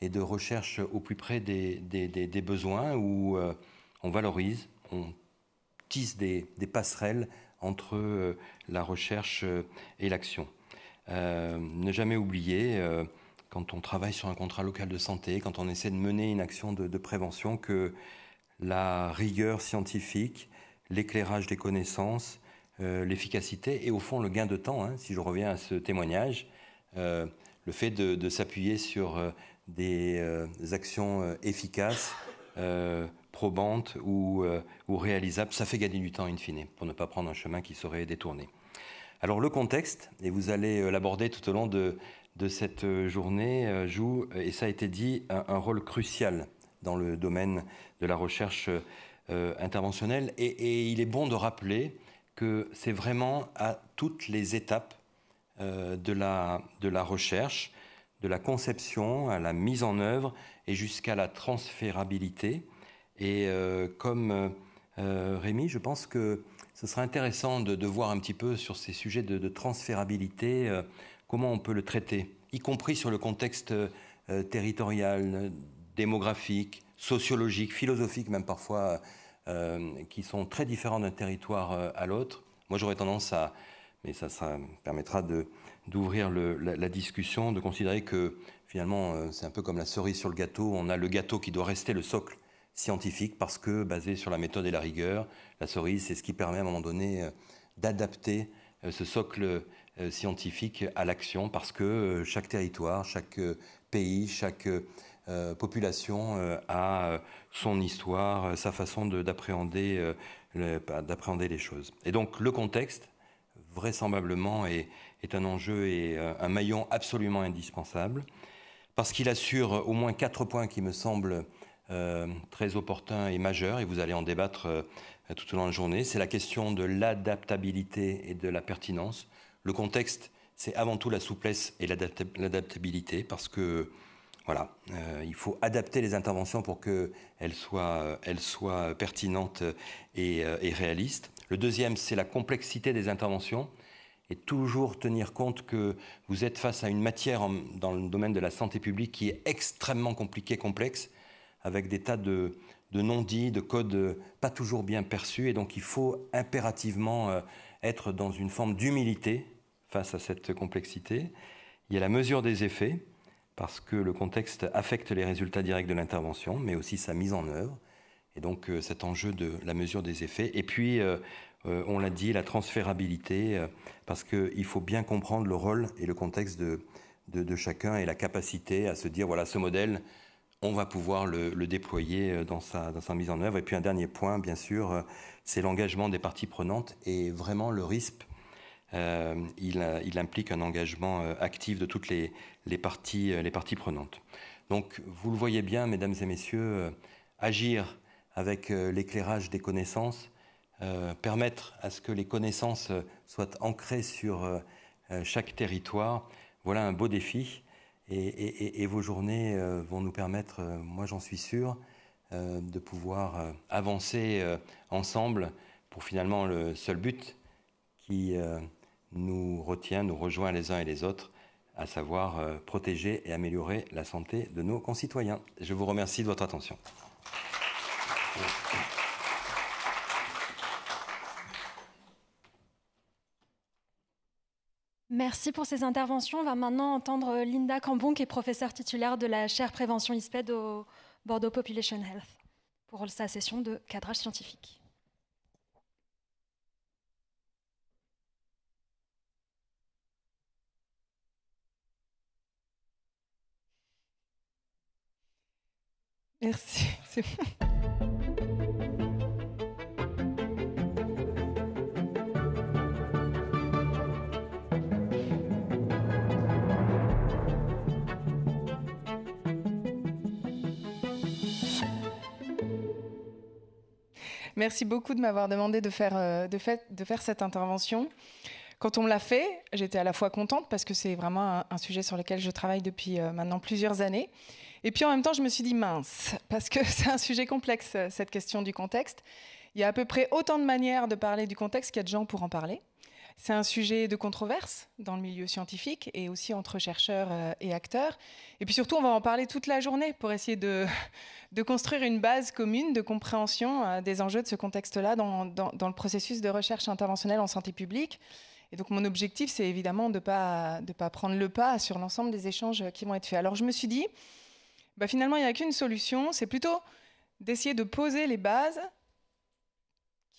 et de recherche au plus près des, des, des besoins où on valorise, on tisse des, passerelles entre euh, la recherche euh, et l'action. Euh, ne jamais oublier, quand on travaille sur un contrat local de santé, quand on essaie de mener une action de, prévention, que la rigueur scientifique, l'éclairage des connaissances, l'efficacité et au fond le gain de temps, hein, si je reviens à ce témoignage, le fait de, de s'appuyer sur des actions efficaces probante euh, ou, réalisable, ça fait gagner du temps in fine, pour ne pas prendre un chemin qui serait détourné. Alors le contexte, et vous allez euh, l'aborder tout au long de, cette euh, journée, joue, et ça a été dit, un, rôle crucial dans le domaine de la recherche interventionnelle. Et, il est bon de rappeler que c'est vraiment à toutes les étapes de, la, de la recherche, de la conception à la mise en œuvre et jusqu'à la transférabilité et euh, comme euh, Rémi, je pense que ce sera intéressant de, voir un petit peu sur ces sujets de, transférabilité, euh, comment on peut le traiter, y compris sur le contexte territorial, démographique, sociologique, philosophique même parfois, qui sont très différents d'un territoire à l'autre. Moi, j'aurais tendance à, mais ça, ça permettra d'ouvrir la, discussion, de considérer que finalement, c'est un peu comme la cerise sur le gâteau. On a le gâteau qui doit rester le socle scientifique parce que basé sur la méthode et la rigueur, la cerise, c'est ce qui permet à un moment donné euh, d'adapter euh, ce socle euh, scientifique à l'action parce que chaque territoire, chaque pays, chaque population a son histoire, sa façon bah, d'appréhender les choses. Et donc le contexte, vraisemblablement, est, est un enjeu et un maillon absolument indispensable parce qu'il assure au moins quatre points qui me semblent euh, très opportun et majeur, et vous allez en débattre euh, tout au long de la journée. C'est la question de l'adaptabilité et de la pertinence. Le contexte, c'est avant tout la souplesse et l'adaptabilité, parce que voilà, euh, il faut adapter les interventions pour qu'elles soient, elles pertinentes et, réalistes. Le deuxième, c'est la complexité des interventions et toujours tenir compte que vous êtes face à une matière dans le domaine de la santé publique qui est extrêmement compliquée, complexe, avec des tas de, de non-dits, de codes pas toujours bien perçus. Et donc il faut impérativement euh, être dans une forme d'humilité face à cette complexité. Il y a la mesure des effets, parce que le contexte affecte les résultats directs de l'intervention, mais aussi sa mise en œuvre. Et donc euh, cet enjeu de la mesure des effets. Et puis, euh, on l'a dit, la transférabilité, parce qu'il faut bien comprendre le rôle et le contexte de, chacun et la capacité à se dire, voilà, ce modèle, on va pouvoir le, déployer euh, dans sa, mise en œuvre. Et puis un dernier point, bien sûr, euh, c'est l'engagement des parties prenantes et vraiment le RISP. Euh, il, implique un engagement actif de toutes les, parties, prenantes. Donc, vous le voyez bien, mesdames et messieurs, agir avec l'éclairage des connaissances, permettre à ce que les connaissances soient ancrées sur chaque territoire, voilà un beau défi. Et, vos journées euh, vont nous permettre, euh, moi j'en suis sûr, euh, de pouvoir avancer ensemble pour finalement le seul but qui nous retient, nous rejoint les uns et les autres, à savoir protéger et améliorer la santé de nos concitoyens. Je vous remercie de votre attention. Merci pour ces interventions. On va maintenant entendre euh, Linda Cambon, qui est professeure titulaire de la chaire prévention ISPED au Bordeaux Population Health, pour sa session de cadrage scientifique. Merci. Merci beaucoup de m'avoir demandé de faire, euh, de, faire cette intervention. Quand on me l'a fait, j'étais à la fois contente parce que c'est vraiment un, un, sujet sur lequel je travaille depuis euh, maintenant plusieurs années. Et puis en même temps, je me suis dit mince, parce que c'est un sujet complexe, euh, cette question du contexte. Il y a à peu près autant de manières de parler du contexte qu'il y a de gens pour en parler. C'est un sujet de controverse dans le milieu scientifique et aussi entre chercheurs euh, et acteurs. Et puis surtout, on va en parler toute la journée pour essayer de, construire une base commune de compréhension euh, des enjeux de ce contexte-là dans, le processus de recherche interventionnelle en santé publique. Et donc mon objectif, c'est évidemment de ne pas, pas prendre le pas sur l'ensemble des échanges qui vont être faits. Alors je me suis dit, bah, finalement, il n'y a qu'une solution, c'est plutôt d'essayer de poser les bases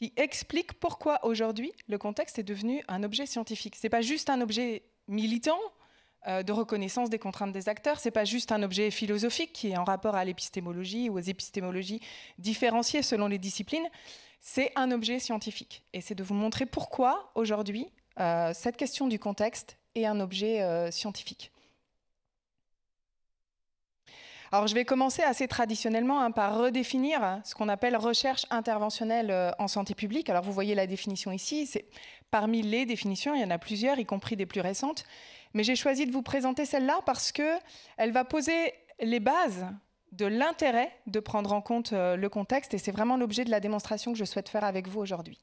qui explique pourquoi aujourd'hui le contexte est devenu un objet scientifique. Ce n'est pas juste un objet militant euh, de reconnaissance des contraintes des acteurs, ce n'est pas juste un objet philosophique qui est en rapport à l'épistémologie ou aux épistémologies différenciées selon les disciplines, c'est un objet scientifique. Et c'est de vous montrer pourquoi aujourd'hui euh, cette question du contexte est un objet euh, scientifique. Alors je vais commencer assez traditionnellement hein, par redéfinir ce qu'on appelle recherche interventionnelle euh, en santé publique. Alors vous voyez la définition ici, c'est parmi les définitions, il y en a plusieurs, y compris des plus récentes, mais j'ai choisi de vous présenter celle-là parce que elle va poser les bases de l'intérêt de prendre en compte euh, le contexte et c'est vraiment l'objet de la démonstration que je souhaite faire avec vous aujourd'hui.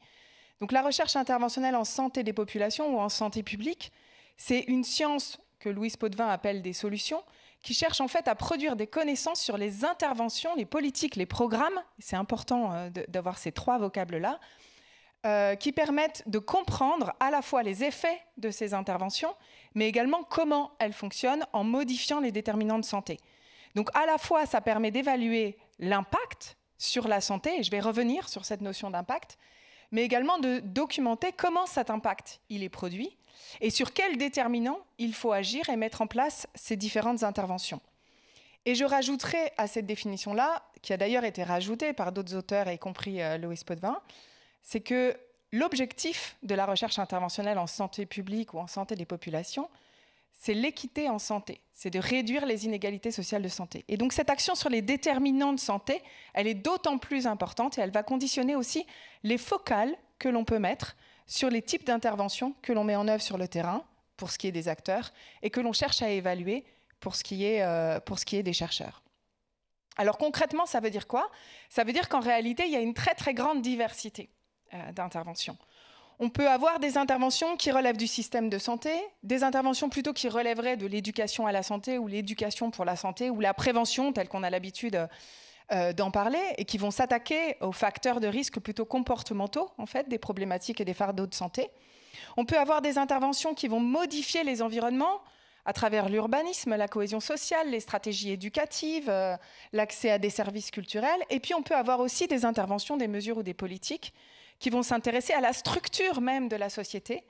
Donc la recherche interventionnelle en santé des populations ou en santé publique, c'est une science que Louise Potvin appelle des solutions, qui cherche en fait à produire des connaissances sur les interventions, les politiques, les programmes, c'est important euh, d'avoir ces trois vocables-là, euh, qui permettent de comprendre à la fois les effets de ces interventions, mais également comment elles fonctionnent en modifiant les déterminants de santé. Donc à la fois, ça permet d'évaluer l'impact sur la santé, et je vais revenir sur cette notion d'impact, mais également de documenter comment cet impact il est produit et sur quels déterminants il faut agir et mettre en place ces différentes interventions. Et je rajouterai à cette définition-là, qui a d'ailleurs été rajoutée par d'autres auteurs, y compris euh, Loïs Potvin, c'est que l'objectif de la recherche interventionnelle en santé publique ou en santé des populations, c'est l'équité en santé, c'est de réduire les inégalités sociales de santé. Et donc cette action sur les déterminants de santé, elle est d'autant plus importante et elle va conditionner aussi les focales que l'on peut mettre sur les types d'interventions que l'on met en œuvre sur le terrain pour ce qui est des acteurs et que l'on cherche à évaluer pour ce qui est, euh, pour ce qui est des chercheurs. Alors concrètement, ça veut dire quoi Ça veut dire qu'en réalité, il y a une très très grande diversité euh, d'interventions. On peut avoir des interventions qui relèvent du système de santé, des interventions plutôt qui relèveraient de l'éducation à la santé ou l'éducation pour la santé ou la prévention telle qu'on a l'habitude euh, euh, d'en parler et qui vont s'attaquer aux facteurs de risque plutôt comportementaux, en fait, des problématiques et des fardeaux de santé. On peut avoir des interventions qui vont modifier les environnements à travers l'urbanisme, la cohésion sociale, les stratégies éducatives, euh, l'accès à des services culturels. Et puis on peut avoir aussi des interventions, des mesures ou des politiques qui vont s'intéresser à la structure même de la société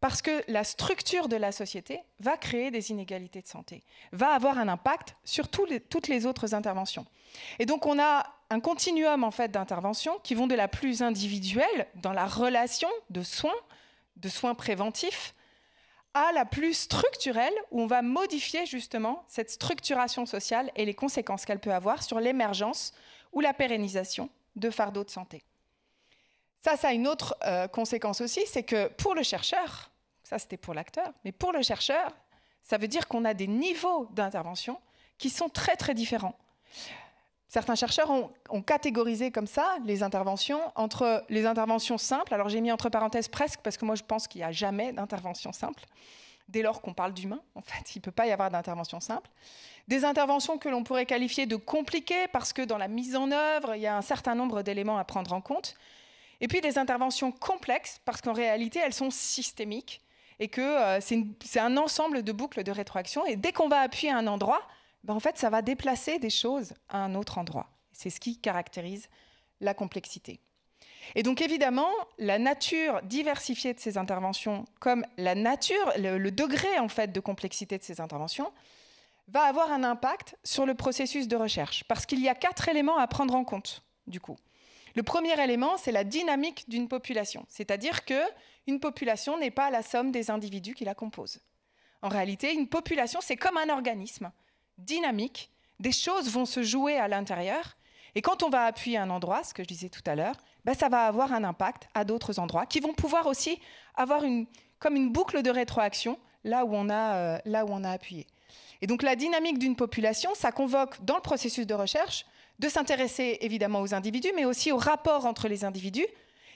parce que la structure de la société va créer des inégalités de santé, va avoir un impact sur toutes les autres interventions. Et donc on a un continuum en fait d'interventions qui vont de la plus individuelle dans la relation de soins, de soins préventifs, à la plus structurelle où on va modifier justement cette structuration sociale et les conséquences qu'elle peut avoir sur l'émergence ou la pérennisation de fardeaux de santé. Ça, ça a une autre euh, conséquence aussi, c'est que pour le chercheur, ça c'était pour l'acteur, mais pour le chercheur, ça veut dire qu'on a des niveaux d'intervention qui sont très très différents. Certains chercheurs ont, ont, catégorisé comme ça les interventions entre les interventions simples, alors j'ai mis entre parenthèses presque parce que moi je pense qu'il n'y a jamais d'intervention simple, dès lors qu'on parle d'humain, en fait, il ne peut pas y avoir d'intervention simple. Des interventions que l'on pourrait qualifier de compliquées parce que dans la mise en œuvre, il y a un certain nombre d'éléments à prendre en compte, et puis des interventions complexes, parce qu'en réalité, elles sont systémiques et que euh, c'est un ensemble de boucles de rétroaction. Et dès qu'on va appuyer à un endroit, ben, en fait, ça va déplacer des choses à un autre endroit. C'est ce qui caractérise la complexité. Et donc évidemment, la nature diversifiée de ces interventions, comme la nature, le, le, degré en fait de complexité de ces interventions, va avoir un impact sur le processus de recherche, parce qu'il y a quatre éléments à prendre en compte, du coup. Le premier élément, c'est la dynamique d'une population, c'est-à-dire que une population n'est pas la somme des individus qui la composent. En réalité, une population, c'est comme un organisme dynamique, des choses vont se jouer à l'intérieur, et quand on va appuyer un endroit, ce que je disais tout à l'heure, ben ça va avoir un impact à d'autres endroits qui vont pouvoir aussi avoir une, comme une boucle de rétroaction là où on a, euh, là où on a appuyé. Et donc la dynamique d'une population, ça convoque dans le processus de recherche de s'intéresser évidemment aux individus, mais aussi aux rapports entre les individus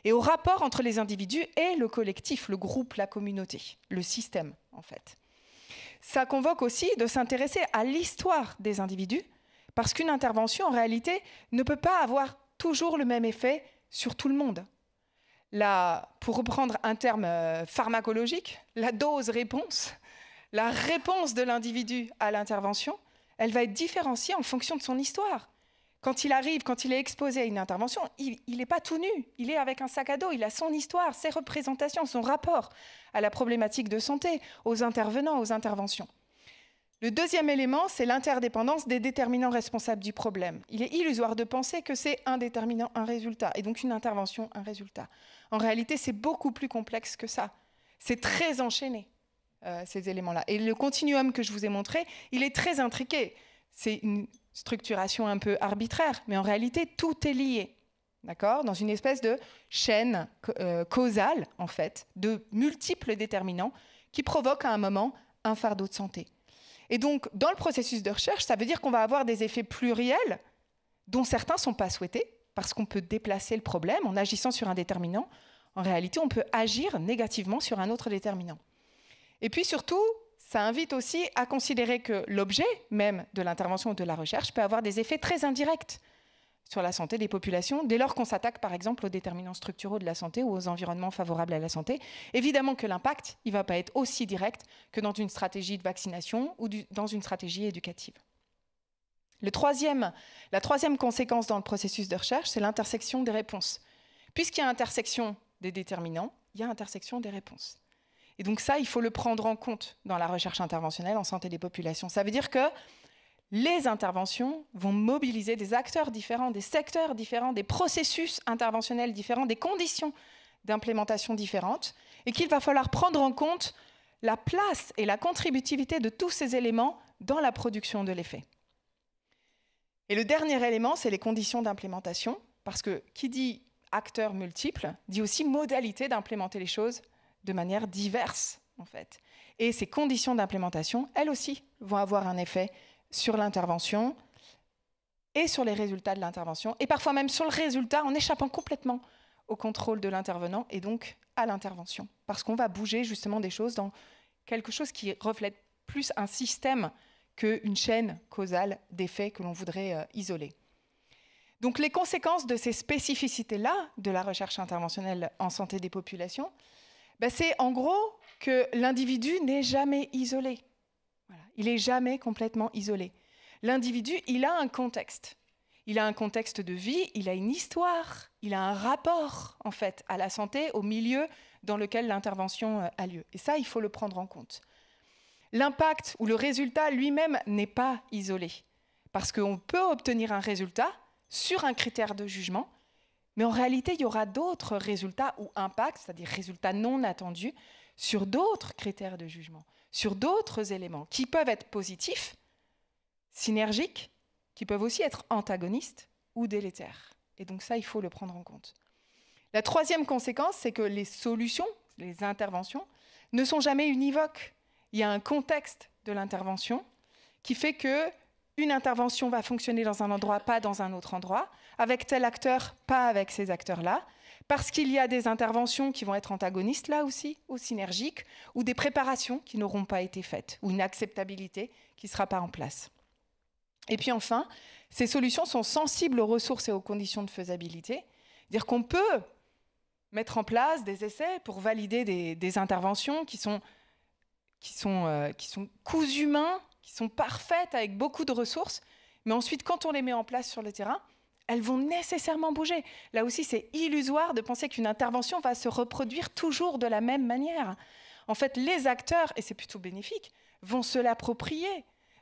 et aux rapports entre les individus et le collectif, le groupe, la communauté, le système en fait. Ça convoque aussi de s'intéresser à l'histoire des individus, parce qu'une intervention en réalité ne peut pas avoir toujours le même effet sur tout le monde. La, pour reprendre un terme euh, pharmacologique, la dose-réponse, la réponse de l'individu à l'intervention, elle va être différenciée en fonction de son histoire, quand il arrive, quand il est exposé à une intervention, il n'est pas tout nu, il est avec un sac à dos, il a son histoire, ses représentations, son rapport à la problématique de santé, aux intervenants, aux interventions. Le deuxième élément, c'est l'interdépendance des déterminants responsables du problème. Il est illusoire de penser que c'est un déterminant, un résultat, et donc une intervention, un résultat. En réalité, c'est beaucoup plus complexe que ça. C'est très enchaîné, euh, ces éléments-là. Et le continuum que je vous ai montré, il est très intriqué c'est une structuration un peu arbitraire, mais en réalité, tout est lié. D'accord Dans une espèce de chaîne euh, causale, en fait, de multiples déterminants qui provoquent à un moment un fardeau de santé. Et donc, dans le processus de recherche, ça veut dire qu'on va avoir des effets pluriels dont certains ne sont pas souhaités, parce qu'on peut déplacer le problème en agissant sur un déterminant. En réalité, on peut agir négativement sur un autre déterminant. Et puis surtout, ça invite aussi à considérer que l'objet même de l'intervention ou de la recherche peut avoir des effets très indirects sur la santé des populations dès lors qu'on s'attaque par exemple aux déterminants structuraux de la santé ou aux environnements favorables à la santé. Évidemment que l'impact, il ne va pas être aussi direct que dans une stratégie de vaccination ou dans une stratégie éducative. la troisième conséquence dans le processus de recherche, c'est l'intersection des réponses. Puisqu'il y a intersection des déterminants, il y a intersection des réponses. Et donc ça, il faut le prendre en compte dans la recherche interventionnelle en santé des populations. Ça veut dire que les interventions vont mobiliser des acteurs différents, des secteurs différents, des processus interventionnels différents, des conditions d'implémentation différentes, et qu'il va falloir prendre en compte la place et la contributivité de tous ces éléments dans la production de l'effet. Et le dernier élément, c'est les conditions d'implémentation, parce que qui dit acteurs multiples dit aussi modalité d'implémenter les choses de manière diverse, en fait. Et ces conditions d'implémentation, elles aussi, vont avoir un effet sur l'intervention et sur les résultats de l'intervention, et parfois même sur le résultat en échappant complètement au contrôle de l'intervenant et donc à l'intervention. Parce qu'on va bouger justement des choses dans quelque chose qui reflète plus un système qu'une chaîne causale d'effets que l'on voudrait euh, isoler. Donc les conséquences de ces spécificités-là de la recherche interventionnelle en santé des populations, bah, c'est en gros que l'individu n'est jamais isolé. Il n'est jamais complètement isolé. L'individu, il a un contexte. Il a un contexte de vie, il a une histoire, il a un rapport en fait à la santé, au milieu dans lequel l'intervention euh, a lieu. Et ça, il faut le prendre en compte. L'impact ou le résultat lui-même n'est pas isolé, parce qu'on peut obtenir un résultat sur un critère de jugement mais en réalité, il y aura d'autres résultats ou impacts, c'est-à-dire résultats non attendus, sur d'autres critères de jugement, sur d'autres éléments qui peuvent être positifs, synergiques, qui peuvent aussi être antagonistes ou délétères. Et donc ça, il faut le prendre en compte. La troisième conséquence, c'est que les solutions, les interventions, ne sont jamais univoques. Il y a un contexte de l'intervention qui fait que une intervention va fonctionner dans un endroit, pas dans un autre endroit, avec tel acteur, pas avec ces acteurs-là, parce qu'il y a des interventions qui vont être antagonistes là aussi, ou synergiques, ou des préparations qui n'auront pas été faites, ou une acceptabilité qui ne sera pas en place. Et puis enfin, ces solutions sont sensibles aux ressources et aux conditions de faisabilité, dire qu'on peut mettre en place des essais pour valider des, interventions qui sont, qui, sont, euh, qui sont humains sont parfaites avec beaucoup de ressources, mais ensuite, quand on les met en place sur le terrain, elles vont nécessairement bouger. Là aussi, c'est illusoire de penser qu'une intervention va se reproduire toujours de la même manière. En fait, les acteurs, et c'est plutôt bénéfique, vont se l'approprier,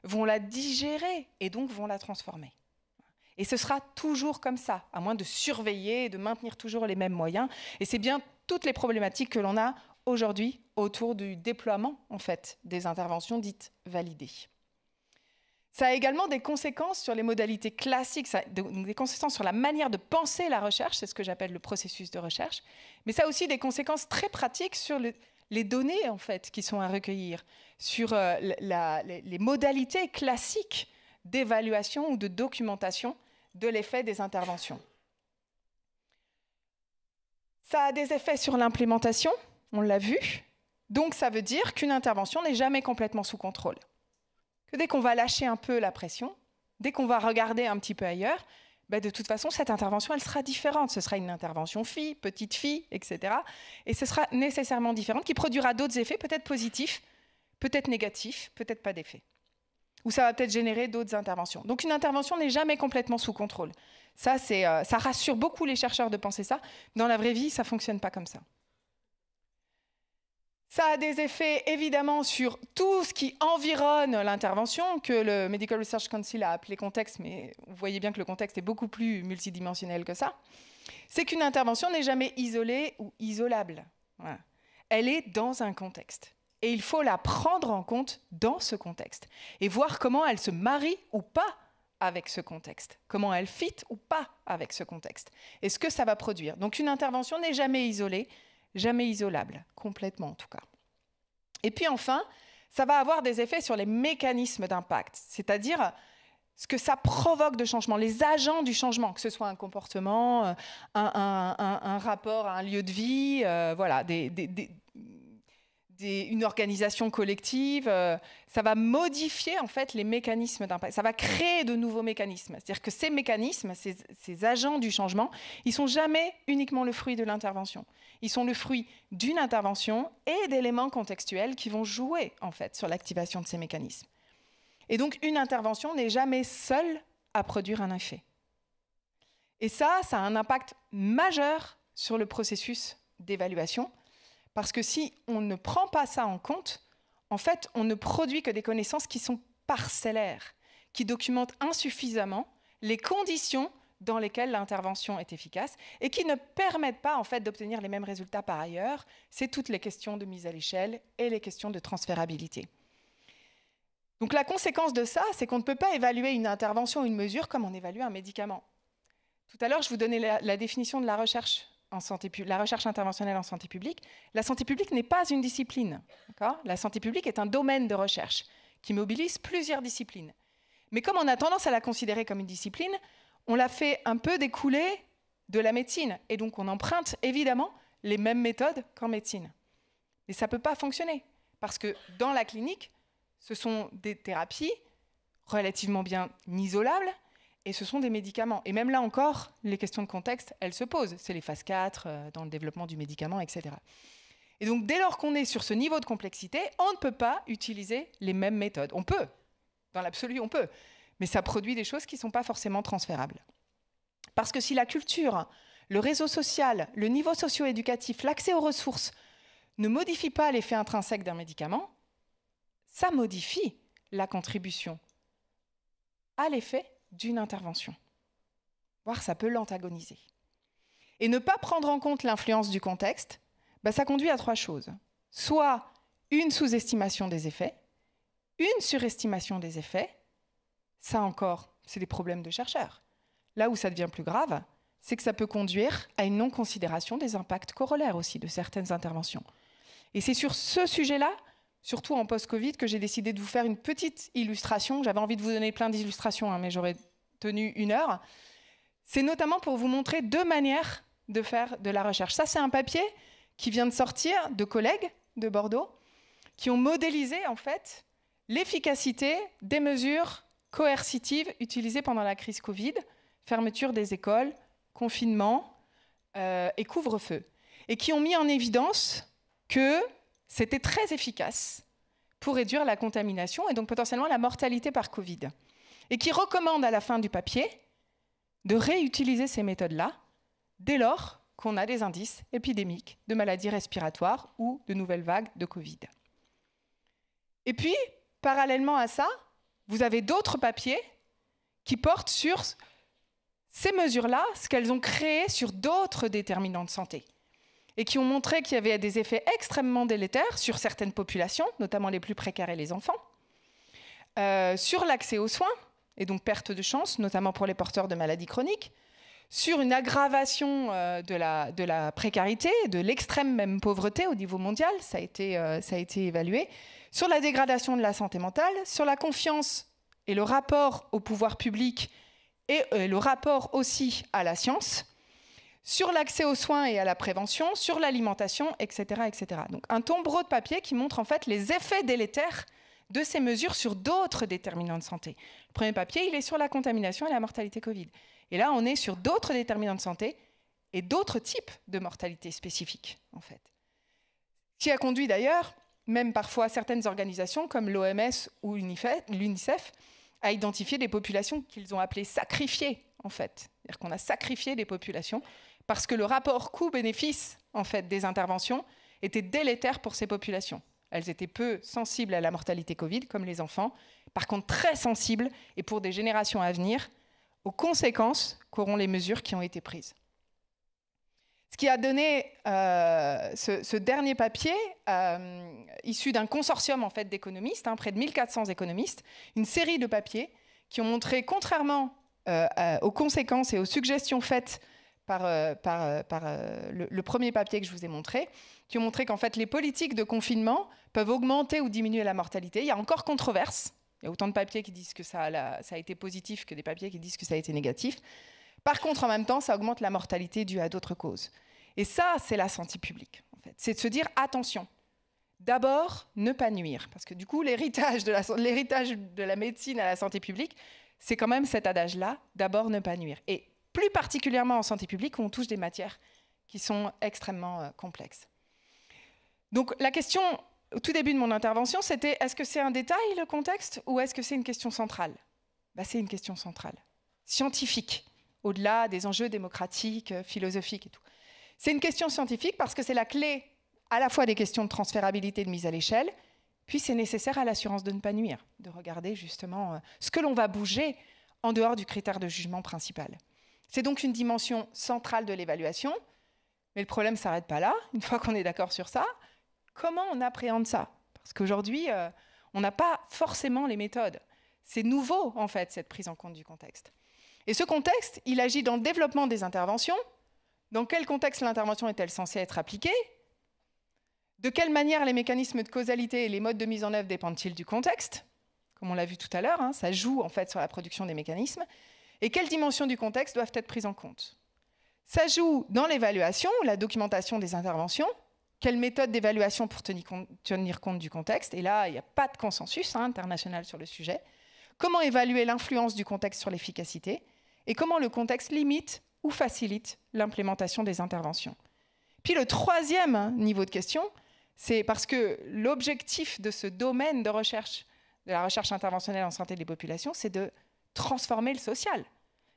vont la digérer et donc vont la transformer. Et ce sera toujours comme ça, à moins de surveiller et de maintenir toujours les mêmes moyens. Et c'est bien toutes les problématiques que l'on a aujourd'hui autour du déploiement en fait des interventions dites validées. Ça a également des conséquences sur les modalités classiques, des conséquences sur la manière de penser la recherche, c'est ce que j'appelle le processus de recherche, mais ça a aussi des conséquences très pratiques sur les données en fait qui sont à recueillir, sur euh, les, modalités classiques d'évaluation ou de documentation de l'effet des interventions. Ça a des effets sur l'implémentation, on l'a vu, donc ça veut dire qu'une intervention n'est jamais complètement sous contrôle que dès qu'on va lâcher un peu la pression, dès qu'on va regarder un petit peu ailleurs, bah, de toute façon, cette intervention, elle sera différente. Ce sera une intervention fille, petite fille, etc. Et ce sera nécessairement différente, qui produira d'autres effets, peut-être positifs, peut-être négatifs, peut-être pas d'effets. Ou ça va peut-être générer d'autres interventions. Donc une intervention n'est jamais complètement sous contrôle. Ça, euh, ça rassure beaucoup les chercheurs de penser ça. Dans la vraie vie, ça fonctionne pas comme ça. Ça a des effets évidemment sur tout ce qui environne l'intervention que le Medical Research Council a appelé contexte, mais vous voyez bien que le contexte est beaucoup plus multidimensionnel que ça. C'est qu'une intervention n'est jamais isolée ou isolable. Elle est dans un contexte. Et il faut la prendre en compte dans ce contexte et voir comment elle se marie ou pas avec ce contexte, comment elle fit ou pas avec ce contexte, et ce que ça va produire. Donc une intervention n'est jamais isolée, jamais isolable, complètement en tout cas. Et puis enfin, ça va avoir des effets sur les mécanismes d'impact, c'est-à-dire ce que ça provoque de changement, les agents du changement, que ce soit un comportement, euh, un, rapport à un lieu de vie, euh, voilà, des une organisation collective, euh, ça va modifier en fait les mécanismes d'impact, ça va créer de nouveaux mécanismes. C'est-à-dire que ces mécanismes, ces, ces, agents du changement, ils sont jamais uniquement le fruit de l'intervention. Ils sont le fruit d'une intervention et d'éléments contextuels qui vont jouer en fait sur l'activation de ces mécanismes. Et donc une intervention n'est jamais seule à produire un effet. Et ça, ça a un impact majeur sur le processus d'évaluation parce que si on ne prend pas ça en compte, en fait, on ne produit que des connaissances qui sont parcellaires, qui documentent insuffisamment les conditions dans lesquelles l'intervention est efficace et qui ne permettent pas en fait d'obtenir les mêmes résultats par ailleurs. C'est toutes les questions de mise à l'échelle et les questions de transférabilité. Donc la conséquence de ça, c'est qu'on ne peut pas évaluer une intervention ou une mesure comme on évalue un médicament. Tout à l'heure, je vous donnais la définition de la recherche la recherche interventionnelle en santé publique, la santé publique n'est pas une discipline. La santé publique est un domaine de recherche qui mobilise plusieurs disciplines. Mais comme on a tendance à la considérer comme une discipline, on l'a fait un peu découler de la médecine. Et donc on emprunte évidemment les mêmes méthodes qu'en médecine. Mais ça ne peut pas fonctionner. Parce que dans la clinique, ce sont des thérapies relativement bien isolables, et ce sont des médicaments. Et même là encore, les questions de contexte, elles se posent. C'est les phases 4 euh, dans le développement du médicament, etc. Et donc, dès lors qu'on est sur ce niveau de complexité, on ne peut pas utiliser les mêmes méthodes. On peut, dans l'absolu, on peut. Mais ça produit des choses qui ne sont pas forcément transférables. Parce que si la culture, le réseau social, le niveau socio-éducatif, l'accès aux ressources ne modifient pas l'effet intrinsèque d'un médicament, ça modifie la contribution à l'effet d'une intervention, voire ça peut l'antagoniser. Et ne pas prendre en compte l'influence du contexte, bah, ça conduit à trois choses. Soit une sous-estimation des effets, une surestimation des effets, ça encore, c'est des problèmes de chercheurs. Là où ça devient plus grave, c'est que ça peut conduire à une non-considération des impacts corollaires aussi de certaines interventions. Et c'est sur ce sujet-là surtout en post-Covid, que j'ai décidé de vous faire une petite illustration. J'avais envie de vous donner plein d'illustrations, hein, mais j'aurais tenu une heure. C'est notamment pour vous montrer deux manières de faire de la recherche. Ça, c'est un papier qui vient de sortir de collègues de Bordeaux qui ont modélisé en fait l'efficacité des mesures coercitives utilisées pendant la crise Covid, fermeture des écoles, confinement euh, et couvre-feu, et qui ont mis en évidence que c'était très efficace pour réduire la contamination et donc potentiellement la mortalité par Covid. Et qui recommande à la fin du papier de réutiliser ces méthodes-là dès lors qu'on a des indices épidémiques de maladies respiratoires ou de nouvelles vagues de Covid. Et puis, parallèlement à ça, vous avez d'autres papiers qui portent sur ces mesures-là, ce qu'elles ont créé sur d'autres déterminants de santé et qui ont montré qu'il y avait des effets extrêmement délétères sur certaines populations, notamment les plus précaires et les enfants, euh, sur l'accès aux soins, et donc perte de chance, notamment pour les porteurs de maladies chroniques, sur une aggravation euh, de, la, précarité, de l'extrême même pauvreté au niveau mondial, euh, ça a, été, évalué, sur la dégradation de la santé mentale, sur la confiance et le rapport au pouvoir public et le rapport aussi à la science, sur l'accès aux soins et à la prévention, sur l'alimentation, etc., etc. Donc un tombereau de papier qui montre en fait les effets délétères de ces mesures sur d'autres déterminants de santé. Le premier papier, il est sur la contamination et la mortalité Covid. Et là, on est sur d'autres déterminants de santé et d'autres types de mortalité spécifiques, en fait. Ce qui a conduit d'ailleurs, même parfois, certaines organisations comme l'OMS ou l'UNICEF à identifier des populations qu'ils ont appelées sacrifiées, en fait. C'est-à-dire qu'on a sacrifié des populations parce que le rapport coût-bénéfice en fait, des interventions était délétère pour ces populations. Elles étaient peu sensibles à la mortalité Covid, comme les enfants, par contre très sensibles, et pour des générations à venir, aux conséquences qu'auront les mesures qui ont été prises. Ce qui a donné euh, ce, dernier papier, euh, issu d'un consortium en fait, d'économistes, hein, près de 1400 économistes, une série de papiers qui ont montré, contrairement euh, aux conséquences et aux suggestions faites par, euh, euh, euh, le, premier papier que je vous ai montré, qui ont montré qu'en fait les politiques de confinement peuvent augmenter ou diminuer la mortalité. Il y a encore controverse. Il y a autant de papiers qui disent que ça a, été positif que des papiers qui disent que ça a été négatif. Par contre, en même temps, ça augmente la mortalité due à d'autres causes. Et ça, c'est la santé publique. En fait. C'est de se dire attention. D'abord, ne pas nuire, parce que du coup, l'héritage de la, l'héritage de la médecine à la santé publique, c'est quand même cet adage-là. D'abord, ne pas nuire. Et plus particulièrement en santé publique où on touche des matières qui sont extrêmement euh, complexes. Donc la question au tout début de mon intervention, c'était est-ce que c'est un détail le contexte ou est-ce que c'est une question centrale bah, C'est une question centrale, scientifique, au-delà des enjeux démocratiques, euh, philosophiques et tout. C'est une question scientifique parce que c'est la clé à la fois des questions de transférabilité de mise à l'échelle, puis c'est nécessaire à l'assurance de ne pas nuire, de regarder justement euh, ce que l'on va bouger en dehors du critère de jugement principal. C'est donc une dimension centrale de l'évaluation, mais le problème ne s'arrête pas là, une fois qu'on est d'accord sur ça. Comment on appréhende ça Parce qu'aujourd'hui, euh, on n'a pas forcément les méthodes. C'est nouveau, en fait, cette prise en compte du contexte. Et ce contexte, il agit dans le développement des interventions. Dans quel contexte l'intervention est-elle censée être appliquée De quelle manière les mécanismes de causalité et les modes de mise en œuvre dépendent-ils du contexte Comme on l'a vu tout à l'heure, hein, ça joue en fait sur la production des mécanismes et quelles dimensions du contexte doivent être prises en compte. Ça joue dans l'évaluation, la documentation des interventions, quelle méthode d'évaluation pour tenir compte, du contexte, et là, il n'y a pas de consensus hein, international sur le sujet, comment évaluer l'influence du contexte sur l'efficacité, et comment le contexte limite ou facilite l'implémentation des interventions. Puis le troisième niveau de question, c'est parce que l'objectif de ce domaine de recherche, de la recherche interventionnelle en santé des populations, c'est de transformer le social.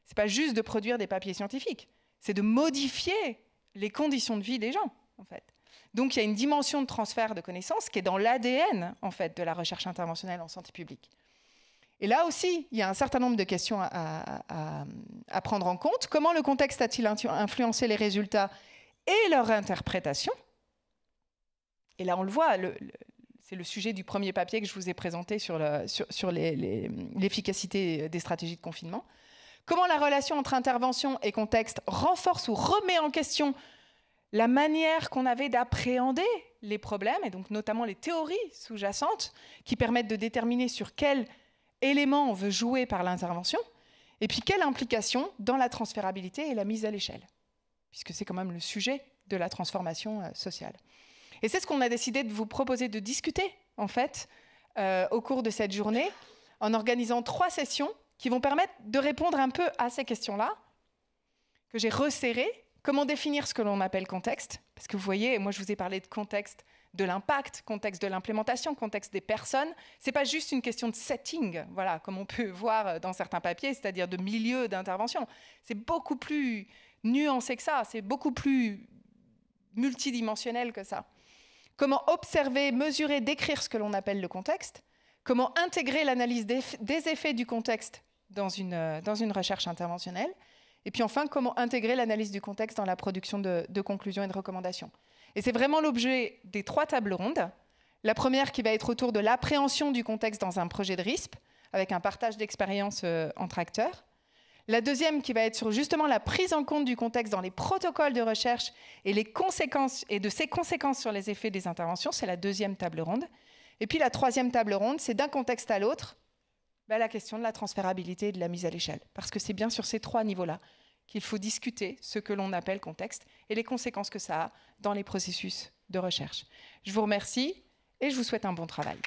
C'est pas juste de produire des papiers scientifiques, c'est de modifier les conditions de vie des gens, en fait. Donc il y a une dimension de transfert de connaissances qui est dans l'ADN, en fait, de la recherche interventionnelle en santé publique. Et là aussi, il y a un certain nombre de questions à, prendre en compte. Comment le contexte a-t-il influencé les résultats et leur interprétation Et là, on le voit, le, c'est le sujet du premier papier que je vous ai présenté sur, sur l'efficacité des stratégies de confinement. Comment la relation entre intervention et contexte renforce ou remet en question la manière qu'on avait d'appréhender les problèmes, et donc notamment les théories sous-jacentes qui permettent de déterminer sur quel élément on veut jouer par l'intervention, et puis quelle implication dans la transférabilité et la mise à l'échelle, puisque c'est quand même le sujet de la transformation euh, sociale. Et c'est ce qu'on a décidé de vous proposer de discuter, en fait, euh, au cours de cette journée, en organisant trois sessions qui vont permettre de répondre un peu à ces questions-là, que j'ai resserrées. Comment définir ce que l'on appelle contexte Parce que vous voyez, moi je vous ai parlé de contexte de l'impact, contexte de l'implémentation, contexte des personnes. C'est pas juste une question de setting, voilà, comme on peut voir dans certains papiers, c'est-à-dire de milieu d'intervention. C'est beaucoup plus nuancé que ça, c'est beaucoup plus multidimensionnel que ça. Comment observer, mesurer, décrire ce que l'on appelle le contexte Comment intégrer l'analyse des effets du contexte euh, dans une, recherche interventionnelle Et puis enfin, comment intégrer l'analyse du contexte dans la production de, conclusions et de recommandations Et c'est vraiment l'objet des trois tables rondes. La première qui va être autour de l'appréhension du contexte dans un projet de RISP, avec un partage d'expériences euh, entre acteurs. La deuxième qui va être sur justement la prise en compte du contexte dans les protocoles de recherche et les conséquences et de ses conséquences sur les effets des interventions, c'est la deuxième table ronde. Et puis la troisième table ronde, c'est d'un contexte à l'autre, bah, la question de la transférabilité et de la mise à l'échelle. Parce que c'est bien sur ces trois niveaux-là qu'il faut discuter ce que l'on appelle contexte et les conséquences que ça a dans les processus de recherche. Je vous remercie et je vous souhaite un bon travail.